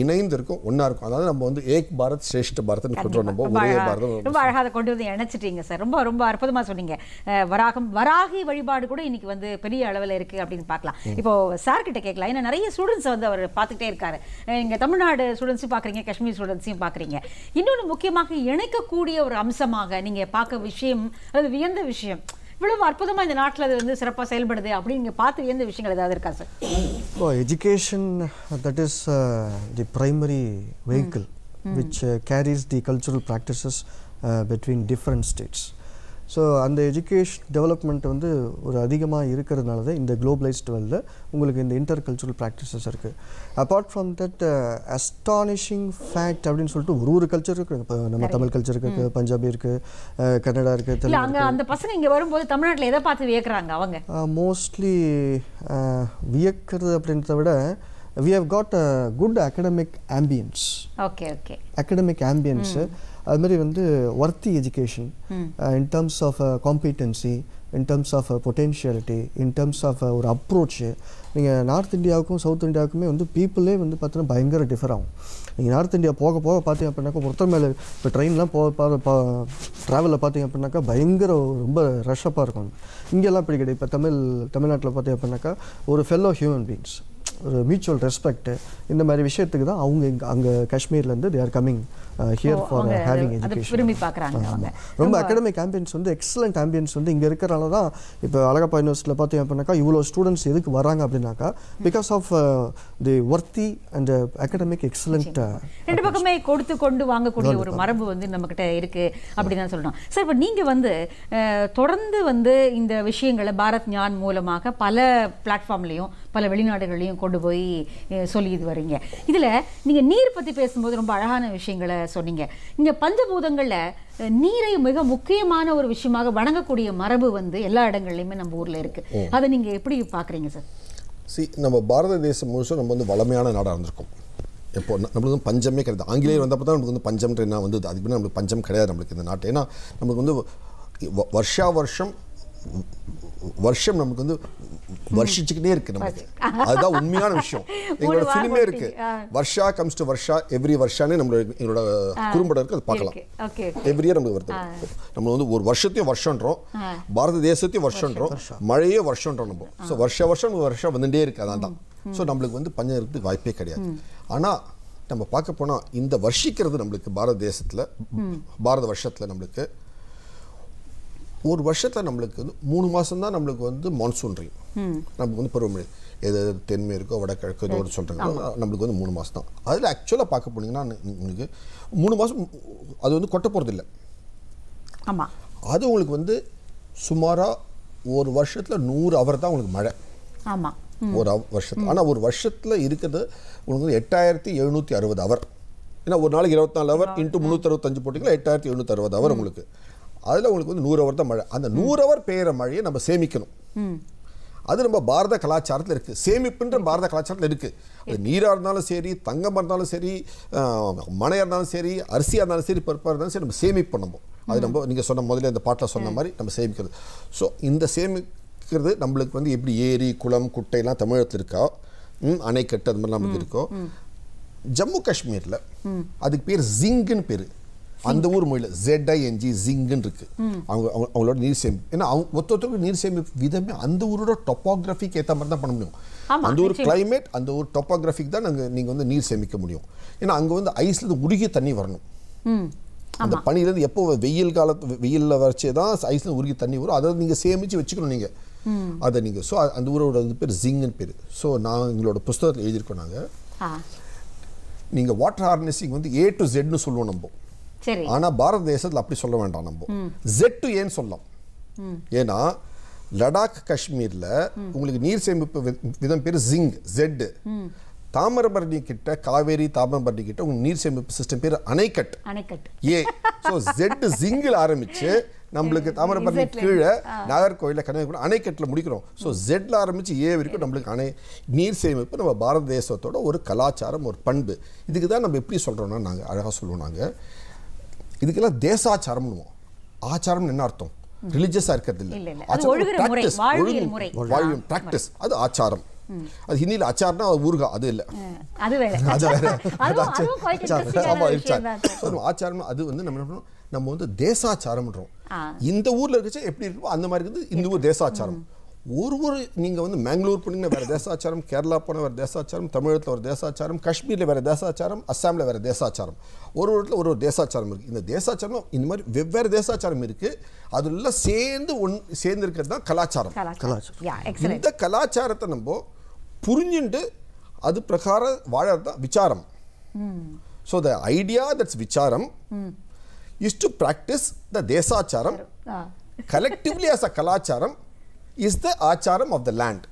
இணைந்து இருக்கும் ஒன்றா இருக்கும் அதாவது நம்ம வந்து ஏக் பாரத் சிரேஷ்ட பாரத்னு சொல்கிறோம் நம்ம ஒரே பாரதம் ரொம்ப அழகாக கொண்டு வந்து இணைச்சிட்டீங்க சார் ரொம்ப ரொம்ப அற்புதமாக சொன்னீங்க வராகம் வராகி வழிபாடு கூட இன்றைக்கி வந்து பெரிய அளவில் இருக்குது அப்படின்னு பார்க்கலாம் இப்போ சார்கிட்ட கேட்கலாம் ஏன்னா நிறைய ஸ்டூடெண்ட்ஸ் வந்து அவர் பார்த்துக்கிட்டே இருக்காரு இங்க தமிழ்நாடு ஸ்டூடெண்ட்ஸும் பார்க்குறீங்க காஷ்மீர் ஸ்டூடெண்ட்ஸையும் பார்க்குறீங்க இன்னொன்று முக்கியமாக இணைக்கக்கூடிய ஒரு அம்சமாக நீங்கள் பார்க்க விஷயம் அது வியந்த விஷயம் இவ்வளவு அற்புதமாக இந்த நாட்டில் அது வந்து சிறப்பாக செயல்படுது அப்படின்னு பார்த்து எந்த விஷயங்கள் ஏதாவது இருக்கா sir education that is the primary vehicle which carries the cultural practices between different states so அந்த எஜுகேஷன் டெவலப்மெண்ட் வந்து ஒரு அதிகமாக இருக்கிறதுனால தான் இந்த குளோபலைஸ்ட் வேர்ல்டில் உங்களுக்கு இந்த இன்டர் கல்ச்சுரல் ப்ராக்டிசஸ் இருக்குது apart from that astonishing fact அப்படின்னு சொல்லிட்டு ஒரு ஒரு கல்ச்சர் இருக்குது இப்போ நம்ம தமிழ் கல்ச்சர் இருக்குது பஞ்சாபி இருக்குது கன்னடா இருக்குது தெலுங்கு அங்கே அந்த பசங்க இங்கே வரும்போது தமிழ்நாட்டில் எதை பார்த்து வியக்கிறாங்க அவங்க மோஸ்ட்லி வியக்கிறது அப்படின்றத விட we have got a good academic ambience okay okay academic ambience அதுமாரி வந்து worthy education in terms of competency in terms of potentiality in terms of ஒரு அப்ரோச்சு நீங்கள் நார்த் இந்தியாவுக்கும் சவுத் இந்தியாவுக்குமே வந்து பீப்புளே வந்து பார்த்தீங்கன்னா பயங்கர டிஃபர் ஆகும் நீங்கள் நார்த் இந்தியா போக போக பார்த்தீங்க அப்படின்னாக்கா ஒருத்தர் மேலே இப்போ ட்ரெயின்லாம் போக ட்ராவலில் பார்த்தீங்க அப்படின்னாக்கா பயங்கர ரொம்ப ரஷ்ஷப்பாக இருக்கும் இங்கெல்லாம் இப்படி கிடையாது இப்போ தமிழ் தமிழ்நாட்டில் பார்த்தீங்க அப்படின்னாக்கா ஒரு ஃபெல்லோ ஹியூமன் பீங்ஸ் ஒரு மியூச்சுவல் ரெஸ்பெக்ட் இந்த மாதிரி விஷயத்துக்கு தான் அவங்க இங்கே அங்கே காஷ்மீர்லேருந்து they are coming here for having education விரும்பி பார்க்குறாங்க ரொம்ப அகாடமிக் ஆம்பியன்ஸ் வந்து எக்ஸலண்ட் ஆம்பியன்ஸ் வந்து இங்கே இருக்கிறனால தான் இப்போ அழகப்பா யூனிவர்சிட்டியில் பார்த்தீங்க அப்படின்னாக்கா இவ்வளோ ஸ்டூடெண்ட்ஸ் எதுக்கு வராங்க அப்படின்னாக்கா because of the worthy and academic excellent ரெண்டு பக்கமே கொடுத்து கொண்டு வாங்கக்கூடிய ஒரு மரபு வந்து நம்மகிட்ட இருக்கு அப்படின்னு தான் சொல்லணும் சார் இப்போ நீங்கள் வந்து தொடர்ந்து வந்து இந்த விஷயங்களை பாரத் ஞான் மூலமாக பல பிளாட்ஃபார்ம்லையும் பல வெளிநாடுகளையும் கொண்டு போய் சொல்லிட்டு வரீங்க இதில் நீங்கள் நீர் பற்றி பேசும்போது ரொம்ப அழகான விஷயங்களை சொன்னீங்க இங்கே பஞ்சபூதங்களில் நீரை மிக முக்கியமான ஒரு விஷயமாக வணங்கக்கூடிய மரபு வந்து எல்லா இடங்கள்லையுமே நம்ம ஊரில் இருக்குது அதை நீங்கள் எப்படி பார்க்குறீங்க சார் சி நம்ம பாரத தேசம் முழுசும் நம்ம வந்து வளமையான நாடாக இருந்திருக்கும் இப்போ நம்மளுக்கு வந்து பஞ்சமே கிடையாது ஆங்கிலேயர் வந்தப்போ தான் நம்மளுக்கு வந்து பஞ்சம்ன்ற என்ன வந்து அதுக்கு நம்மளுக்கு பஞ்சம் கிடையாது நம்மளுக்கு இந்த நாட்டு ஏன்னா நம்மளுக்கு வந்து வருஷா வருஷம் வருஷம் நமக்கு வந்து வருஷிச்சுக்கிட்டே இருக்கு நமக்கு அதுதான் உண்மையான விஷயம் எங்களோட ஃபிலிமே இருக்கு வருஷா கம்ஸ் டு வருஷா எவ்ரி வருஷானே நம்மளோட எங்களோட குறும்படம் இருக்கு அதை பார்க்கலாம் எவ்ரி இயர் நமக்கு வருது நம்ம வந்து ஒரு வருஷத்தையும் வருஷன்றோம் பாரத தேசத்தையும் வருஷன்றோம் மழையே வருஷன்றோம் நம்ம ஸோ வருஷ வருஷம் வருஷம் வந்துட்டே இருக்கு அதான் தான் ஸோ நம்மளுக்கு வந்து பஞ்சம் இருக்கிறதுக்கு வாய்ப்பே கிடையாது ஆனால் நம்ம பார்க்க போனால் இந்த வருஷிக்கிறது நம்மளுக்கு பாரத தேசத்தில் பாரத வருஷத்தில் நம்மளுக்கு ஒரு வருஷத்தில் நம்மளுக்கு வந்து மூணு மாதம் தான் நம்மளுக்கு வந்து மான்சூன் ரீம் நமக்கு வந்து பருவமழை எது தென்மேற்கோ வடகிழக்கோ ஒரு சொல்கிறாங்களோ நம்மளுக்கு வந்து மூணு மாதம் தான் அதில் ஆக்சுவலாக பார்க்க போனீங்கன்னா உங்களுக்கு மூணு மாதம் அது வந்து கொட்ட போகிறது இல்லை ஆமாம் அது உங்களுக்கு வந்து சுமாராக ஒரு வருஷத்தில் நூறு அவர் தான் உங்களுக்கு மழை ஆமாம் ஒரு வருஷத்தில் ஆனால் ஒரு வருஷத்தில் இருக்கிறது உங்களுக்கு வந்து எட்டாயிரத்தி எழுநூற்றி அறுபது அவர் ஏன்னா ஒரு நாளைக்கு இருபத்தி நாலு அவர் இன்ட்டு முந்நூற்றி அறுபத்தஞ்சு போட்டிங்களா எட்டாயிரத்தி எழுநூற்றி அறுபது அவர் உங்களுக்கு அதில் உங்களுக்கு வந்து நூறு அவர் தான் மழை அந்த நூறு அவர் பெய்கிற மழையை நம்ம சேமிக்கணும் அது நம்ம பாரத கலாச்சாரத்தில் இருக்குது சேமிப்புன்ற பாரத கலாச்சாரத்தில் இருக்குது அது நீராக இருந்தாலும் சரி தங்கமாக இருந்தாலும் சரி மனையாக இருந்தாலும் சரி அரிசியாக இருந்தாலும் சரி பருப்பாக இருந்தாலும் சரி நம்ம சேமிப்பு நம்ம அது நம்ம நீங்கள் சொன்ன முதல்ல அந்த பாட்டில் சொன்ன மாதிரி நம்ம சேமிக்கிறது ஸோ இந்த சேமிக்கிறது நம்மளுக்கு வந்து எப்படி ஏரி குளம் குட்டையெல்லாம் தமிழகத்தில் இருக்கோ அணைக்கட்டு அது மாதிரிலாம் இருக்கோ ஜம்மு காஷ்மீரில் அதுக்கு பேர் ஜிங்குன்னு பேர் அந்த ஊர் மொழியில் ஜெட்ஐஎன்ஜி ஜிங்குன்னு இருக்கு அவங்க அவங்களோட நீர் சேமிப்பு ஏன்னா அவங்க ஒருத்தருக்கு நீர் சேமிப்பு விதமே அந்த ஊரோட டொப்போகிராஃபிக்கு ஏற்ற மாதிரி தான் பண்ண முடியும் அந்த ஊர் கிளைமேட் அந்த ஊர் டொப்போகிராஃபிக் தான் நாங்கள் நீங்கள் வந்து நீர் சேமிக்க முடியும் ஏன்னா அங்கே வந்து ஐஸ்லேருந்து உருகிய தண்ணி வரணும் அந்த பனிலேருந்து எப்போ வெயில் காலத்து வெயிலில் வரைச்சே தான் ஐஸ்லேருந்து உருகி தண்ணி வரும் அதை நீங்கள் சேமித்து வச்சுக்கணும் நீங்கள் அதை நீங்கள் ஸோ அந்த ஊரோட வந்து பேர் ஜிங்குன்னு பேர் ஸோ நான் எங்களோட புஸ்தகத்தில் எழுதியிருக்கோம் நாங்கள் நீங்கள் வாட்டர் ஹார்னஸிங் வந்து ஏ டு ஜெட்னு சொல்லுவோம் நம்ம சரி ஆனால் பாரத தேசத்தில் அப்படி சொல்ல வேண்டாம் நம்ம ஜெட் டு ஏன்னு சொல்லலாம் ஏன்னா லடாக் காஷ்மீரில் உங்களுக்கு நீர் சேமிப்பு விதம் பேர் ஜிங் ஜெட்டு தாமிரபரணி கிட்ட காவேரி தாமிரபரணி கிட்ட உங்க நீர் சேமிப்பு சிஸ்டம் பேர் அணைக்கட் ஏ ஸோ ஜெட் ஜிங்கில் ஆரம்பிச்சு நம்மளுக்கு தாமிரபரணி கீழே நாகர்கோவில் கன்னியாகுமரி அணைக்கட்டில் முடிக்கிறோம் ஸோ ஜெட்டில் ஆரம்பித்து ஏ வரைக்கும் நம்மளுக்கு அணை நீர் சேமிப்பு நம்ம பாரத தேசத்தோட ஒரு கலாச்சாரம் ஒரு பண்பு இதுக்கு தான் நம்ம எப்படி சொல்கிறோன்னா நாங்கள் அழகாக சொல்லுவோம் நாங்கள் இதுக்கெல்லாம் தேசாச்சாரம் ஆச்சாரம்னு என்ன அர்த்தம் ரிலிஜியஸா இருக்கிறது இல்லை ப்ராக்டிஸ் வாழ்வியல் அது ஆச்சாரம் அது ஹிந்தியில் அது ஊருகா அது இல்ல அது ஆச்சாரம் அது வந்து நம்ம என்ன பண்ணோம் நம்ம வந்து தேசாச்சாரம்ன்றோம் இந்த ஊர்ல இருக்கச்சா எப்படி இருக்கோ அந்த மாதிரி இருக்குது இந்த ஊர் தேசாச்சாரம் ஒரு ஒரு நீங்கள் வந்து மேங்களூர் போனீங்கன்னா வேறு தேசாச்சாரம் கேரளா போனால் வேறு தேசாச்சாரம் தமிழகத்தில் ஒரு தேசாச்சாரம் காஷ்மீரில் வேறு தேசாச்சாரம் அஸ்ஸாமில் வேறு தேசாச்சாரம் ஒரு ஒரு இடத்துல ஒரு ஒரு தேசாச்சாரம் இருக்குது இந்த தேசாச்சாரம் இந்த மாதிரி வெவ்வேறு தேசாச்சாரம் இருக்குது அதெல்லாம் சேர்ந்து ஒன் சேர்ந்து இருக்கிறது தான் கலாச்சாரம் கலாச்சாரம் இந்த கலாச்சாரத்தை நம்ம புரிஞ்சுட்டு அது பிரகாரம் வாழறது தான் விசாரம் ஸோ த ஐடியா தட்ஸ் விசாரம் இஸ் டு ப்ராக்டிஸ் த தேசாச்சாரம் கலெக்டிவ்லி ஆஸ் அ கலாச்சாரம் இஸ் த ஆச்சாரம் ஆஃப் த லேண்ட்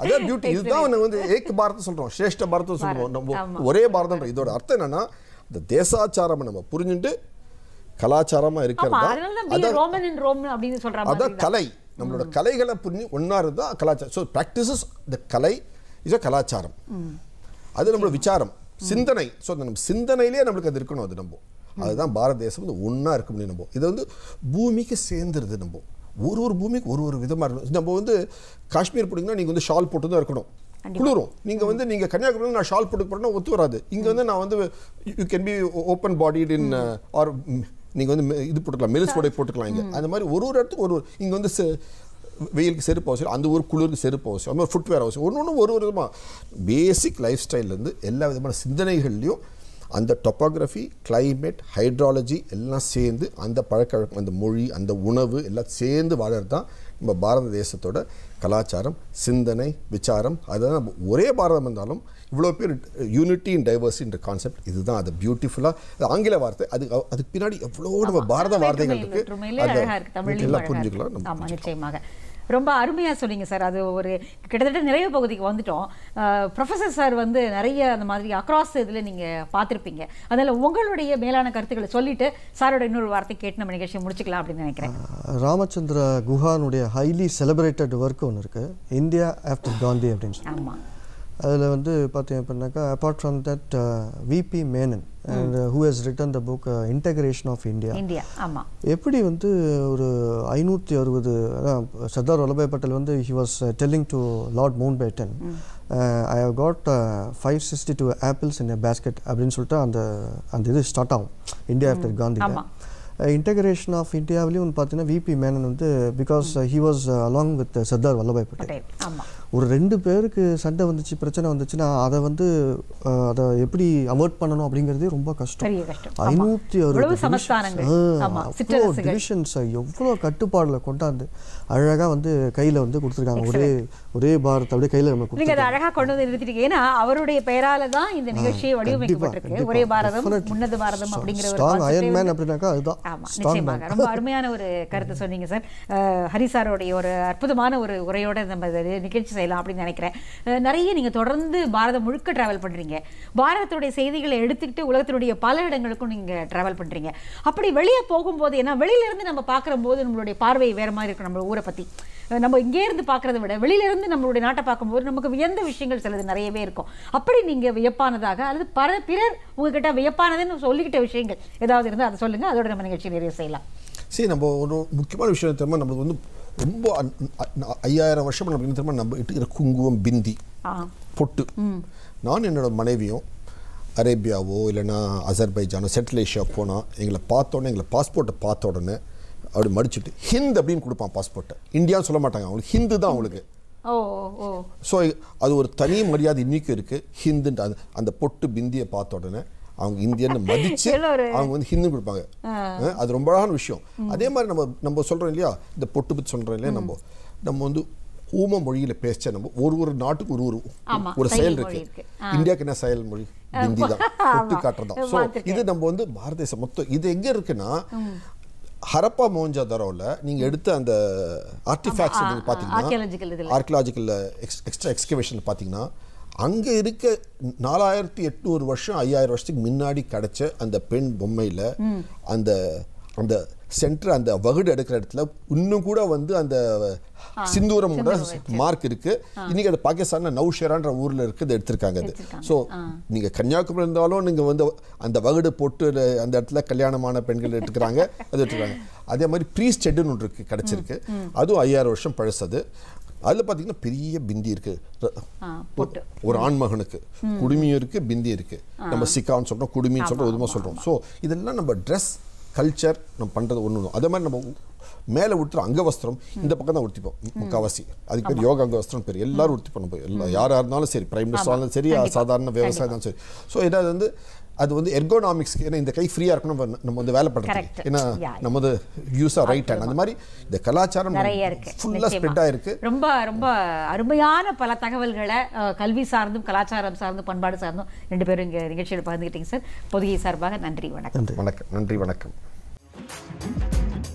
அதான் பியூட்டி இதுதான் நாங்கள் வந்து ஏக் பாரதம் சொல்கிறோம் சிரேஷ்ட பாரதம் சொல்கிறோம் நம்ம ஒரே பாரதம்ன்ற இதோட அர்த்தம் என்னன்னா இந்த தேசாச்சாரம் நம்ம புரிஞ்சுட்டு கலாச்சாரமா இருக்கிறது அதான் கலை நம்மளோட கலைகளை புரிஞ்சு ஒன்றா இருந்தால் கலாச்சாரம் ஸோ ப்ராக்டிசஸ் த கலை இஸ் அ கலாச்சாரம் அது நம்மளோட விசாரம் சிந்தனை ஸோ நம்ம சிந்தனையிலே நம்மளுக்கு அது இருக்கணும் அது நம்ம அதுதான் பாரத தேசம் வந்து ஒன்றா இருக்க முடியும் நம்ம இதை வந்து பூமிக்கு சேர்ந்துருது நம்ம ஒரு ஒரு பூமிக்கு ஒரு ஒரு விதமாக இருக்கும் நம்ம வந்து காஷ்மீர் பிடிக்குன்னா நீங்கள் வந்து ஷால் போட்டு தான் இருக்கணும் குளிரும் நீங்கள் வந்து நீங்கள் கன்னியாகுமரி நான் ஷால் போட்டு போகிறேன்னா ஒத்து வராது இங்கே வந்து நான் வந்து you can be open bodied in our நீங்கள் வந்து இது போட்டுக்கலாம் மெலிஸ் உடை போட்டுக்கலாம் இங்கே அந்த மாதிரி ஒரு ஒரு இடத்துக்கு ஒரு இங்கே வந்து வெயிலுக்கு செருப்பு அவசியம் அந்த ஒரு குளிருக்கு செருப்பு அவசியம் அந்த மாதிரி ஃபுட்வேர் அவசியம் ஒன்று ஒன்று ஒரு ஒரு விதமாக பேசிக் லைஃப் ஸ்டைல்லேருந்து எல்லா விதமான சிந்தனைகள்லையும் அந்த டொப்போகிராஃபி கிளைமேட் ஹைட்ராலஜி எல்லாம் சேர்ந்து அந்த பழக்க அந்த மொழி அந்த உணவு எல்லாம் சேர்ந்து வாழறது தான் நம்ம பாரத தேசத்தோட கலாச்சாரம் சிந்தனை விசாரம் அதுதான் நம்ம ஒரே பாரதம் இருந்தாலும் இவ்வளோ பேர் யூனிட்டி இன் டைவர்சின்ற கான்செப்ட் இதுதான் அது பியூட்டிஃபுல்லாக அது ஆங்கில வார்த்தை அது அதுக்கு பின்னாடி எவ்வளோ நம்ம பாரத வார்த்தைகள் இருக்குது புரிஞ்சுக்கலாம் நம்ம நிச்சயமாக ரொம்ப அருமையாக சொன்னீங்க சார் அது ஒரு கிட்டத்தட்ட நிறைவு பகுதிக்கு வந்துட்டோம் ப்ரொஃபஸர் சார் வந்து நிறைய அந்த மாதிரி அக்ராஸ் இதில் நீங்கள் பார்த்துருப்பீங்க அதனால் உங்களுடைய மேலான கருத்துக்களை சொல்லிவிட்டு சாரோட இன்னொரு வார்த்தை கேட்டு நம்ம நிகழ்ச்சியை முடிச்சுக்கலாம் அப்படின்னு நினைக்கிறேன் ராமச்சந்திர குஹானுடைய ஹைலி செலிப்ரேட்டட் ஒர்க் ஒன்று இருக்குது இந்தியா ஆஃப்டர் காந்தி அப்படின்னு சொல்லி அதில் வந்து பார்த்தீங்க அப்படின்னாக்கா apart from that V P Menon and who has written the book integration of India ஆமாம் எப்படி வந்து ஒரு ஐநூற்றி அறுபது சர்தார் வல்லபாய் பட்டேல் வந்து he was telling to Lord Mountbatten I have got five sixty two apples in basket அப்படின்னு சொல்லிட்டு அந்த அந்த இது ஸ்டார்ட் ஆகும் India after Gandhi integration of இந்தியாவிலையும் வந்து பார்த்தீங்கன்னா விபி மேனன் வந்து because he was along with Sardar Vallabhbhai Patel ஒரு ரெண்டு பேருக்கு சண்டை வந்துச்சு பிரச்சனை வந்துச்சுன்னா அதை வந்து அதை எப்படி அவாய்ட் பண்ணணும் அப்படிங்கிறதே ரொம்ப கஷ்டம் ஐநூற்றி அறுபது டிவிஷன்ஸ் எவ்வளோ கட்டுப்பாடில் கொண்டாந்து அழகா வந்து கையில் வந்து கொடுத்துருக்காங்க ஒரே ஒரே பாரத் அப்படியே கையில் நம்ம நீங்கள் அதை அழகாக கொண்டு வந்து நிறுத்திட்டீங்க ஏன்னா அவருடைய பெயரால தான் இந்த நிகழ்ச்சியை வடிவமைக்கப்பட்டிருக்கு ஒரே பாரதம் முன்னது பாரதம் அப்படிங்கிற ஸ்ட்ராங் அயன்மேன் அப்படின்னாக்கா அதுதான் ரொம்ப அருமையான ஒரு கருத்து சொன்னீங்க சார் ஹரிசாரோடைய ஒரு அற்புதமான ஒரு உரையோட நம்ம நிகழ்ச்சி செய்யலாம் அப்படின்னு நினைக்கிறேன் நிறைய நீங்கள் தொடர்ந்து பாரதம் முழுக்க ட்ராவல் பண்ணுறீங்க பாரதத்துடைய செய்திகளை எடுத்துக்கிட்டு உலகத்தினுடைய பல இடங்களுக்கும் நீங்கள் ட்ராவல் பண்ணுறீங்க அப்படி வெளியே போகும்போது ஏன்னா வெளியிலேருந்து நம்ம பார்க்குற போது நம்மளுடைய பார்வை வேறு மாதிரி இருக்கும் நம்ம ஊரை பற்றி நம்ம இங்கேருந்து பார்க்குறத விட வெளியிலேருந்து நம்மளுடைய நாட்டை பார்க்கும்போது நமக்கு வியந்த விஷயங்கள் சிலது நிறையவே இருக்கும் அப்படி நீங்கள் வியப்பானதாக அல்லது பல பிறர் உங்ககிட்ட வியப்பானதுன்னு சொல்லிக்கிட்ட விஷயங்கள் ஏதாவது இருந்தால் அதை சொல்லுங்கள் அதோட நம்ம நிகழ்ச்சி நிறைய செய்யலாம் சரி நம்ம ஒரு முக்கியமான விஷயம் தெரியுமா நம்மளுக்கு வந்து ரொம்ப ஐயாயிரம் வருஷம் நம்ம திரும்ப நம்ம இட்டு குங்குமம் பிந்தி பொட்டு நான் என்னோட மனைவியும் அரேபியாவோ இல்லைன்னா அசர்பைஜானோ சென்ட்ரல் ஏஷியா போனால் எங்களை பார்த்தோடனே எங்களை பாஸ்போர்ட்டை பார்த்த உடனே அப்படி மடிச்சுட்டு ஹிந்த் அப்படின்னு கொடுப்பான் பாஸ்போர்ட்டை இந்தியான்னு சொல்ல மாட்டாங்க அவங்களுக்கு ஹிந்து தான் அவங்களுக்கு ஸோ அது ஒரு தனி மரியாதை இன்றைக்கும் இருக்குது ஹிந்துன்ற அந்த பொட்டு பிந்தியை பார்த்த உடனே அவங்க இந்தியன் மதிச்சு அவங்க வந்து ஹிந்து கொடுப்பாங்க அது ரொம்ப அழகான விஷயம் அதே மாதிரி நம்ம நம்ம சொல்கிறோம் இல்லையா இந்த பொட்டு பத்தி சொல்கிறோம் இல்லையா நம்ம நம்ம வந்து ஊம மொழியில பேச நம்ம ஒரு ஒரு நாட்டுக்கு ஒரு ஒரு ஒரு செயல் இருக்கு இந்தியாவுக்கு என்ன செயல் மொழி ஹிந்தி தான் பொட்டு காட்டுறதான் ஸோ இது நம்ம வந்து பாரத தேசம் மொத்தம் இது எங்கே இருக்குன்னா ஹரப்பா மோஞ்சதாரோவில் நீங்கள் எடுத்த அந்த ஆர்டிஃபேக்ட்ஸ் நீங்கள் பார்த்தீங்கன்னா ஆர்கியலாஜிக்கல் எக்ஸ்ட்ரா எக்ஸ்கவேஷன் பார்த்தீங்கன்னா அங்கே இருக்க நாலாயிரத்தி எட்நூறு வருஷம் ஐயாயிரம் வருஷத்துக்கு முன்னாடி கிடச்ச அந்த பெண் பொம்மையில் அந்த அந்த சென்டர் அந்த வகுடு எடுக்கிற இடத்துல இன்னும் கூட வந்து அந்த சிந்தூரமோட மார்க் இருக்கு இன்னைக்கு அது பாகிஸ்தான் நௌஷரான்ற ஊர்ல இருக்கு எடுத்திருக்காங்க அது ஸோ நீங்க கன்னியாகுமரி இருந்தாலும் நீங்க வந்து அந்த வகுடு போட்டு அந்த இடத்துல கல்யாணமான பெண்கள் எடுத்துக்கிறாங்க அது எடுத்துக்கிறாங்க அதே மாதிரி ப்ரீஸ் செட்டுன்னு ஒன்று இருக்கு கிடைச்சிருக்கு அதுவும் ஐயாயிரம் வருஷம் பழசது அதில் பார்த்தீங்கன்னா பெரிய பிந்தி இருக்கு ஒரு ஆண் மகனுக்கு குடுமியும் இருக்கு பிந்தி இருக்கு நம்ம சிக்கான்னு சொல்றோம் குடுமின்னு சொல்றோம் உதவ சொல்றோம் ஸோ இதெல்லாம் நம்ம ட்ரெஸ் கல்ச்சர் நம்ம பண்றது ஒன்று அதே மாதிரி நம்ம மேலே உடுத்துற அங்கவஸ்திரம் இந்த பக்கம் தான் உடுத்திப்போம் முக்காவாசி அதுக்கு பேர் யோகா அங்கவஸ்திரம் பேர் எல்லாரும் உடுத்திப்போம் நம்ம எல்லா யாராக இருந்தாலும் சரி பிரைம் மினிஸ்டர் இருந்தாலும் சரி சாதாரண விவசாயம் சரி ஸோ ஏதாவது வந்து அது வந்து எர்கோனாமிக்ஸ் ஏன்னா இந்த கை ஃப்ரீயாக இருக்கணும் நம்ம வந்து வேலை பண்ணுறோம் ஏன்னா நம்ம வந்து யூஸ் ஆர் ரைட் அந்த மாதிரி இந்த கலாச்சாரம் நிறைய இருக்கு ஃபுல்லாக ஸ்ப்ரெட் ஆயிருக்கு ரொம்ப ரொம்ப அருமையான பல தகவல்களை கல்வி சார்ந்தும் கலாச்சாரம் சார்ந்தும் பண்பாடு சார்ந்தும் ரெண்டு பேரும் இங்கே நிகழ்ச்சியில் பகிர்ந்துக்கிட்டீங்க சார் பொதுகை சார்பாக நன்றி வணக்கம் வணக்கம் நன்றி வணக்கம்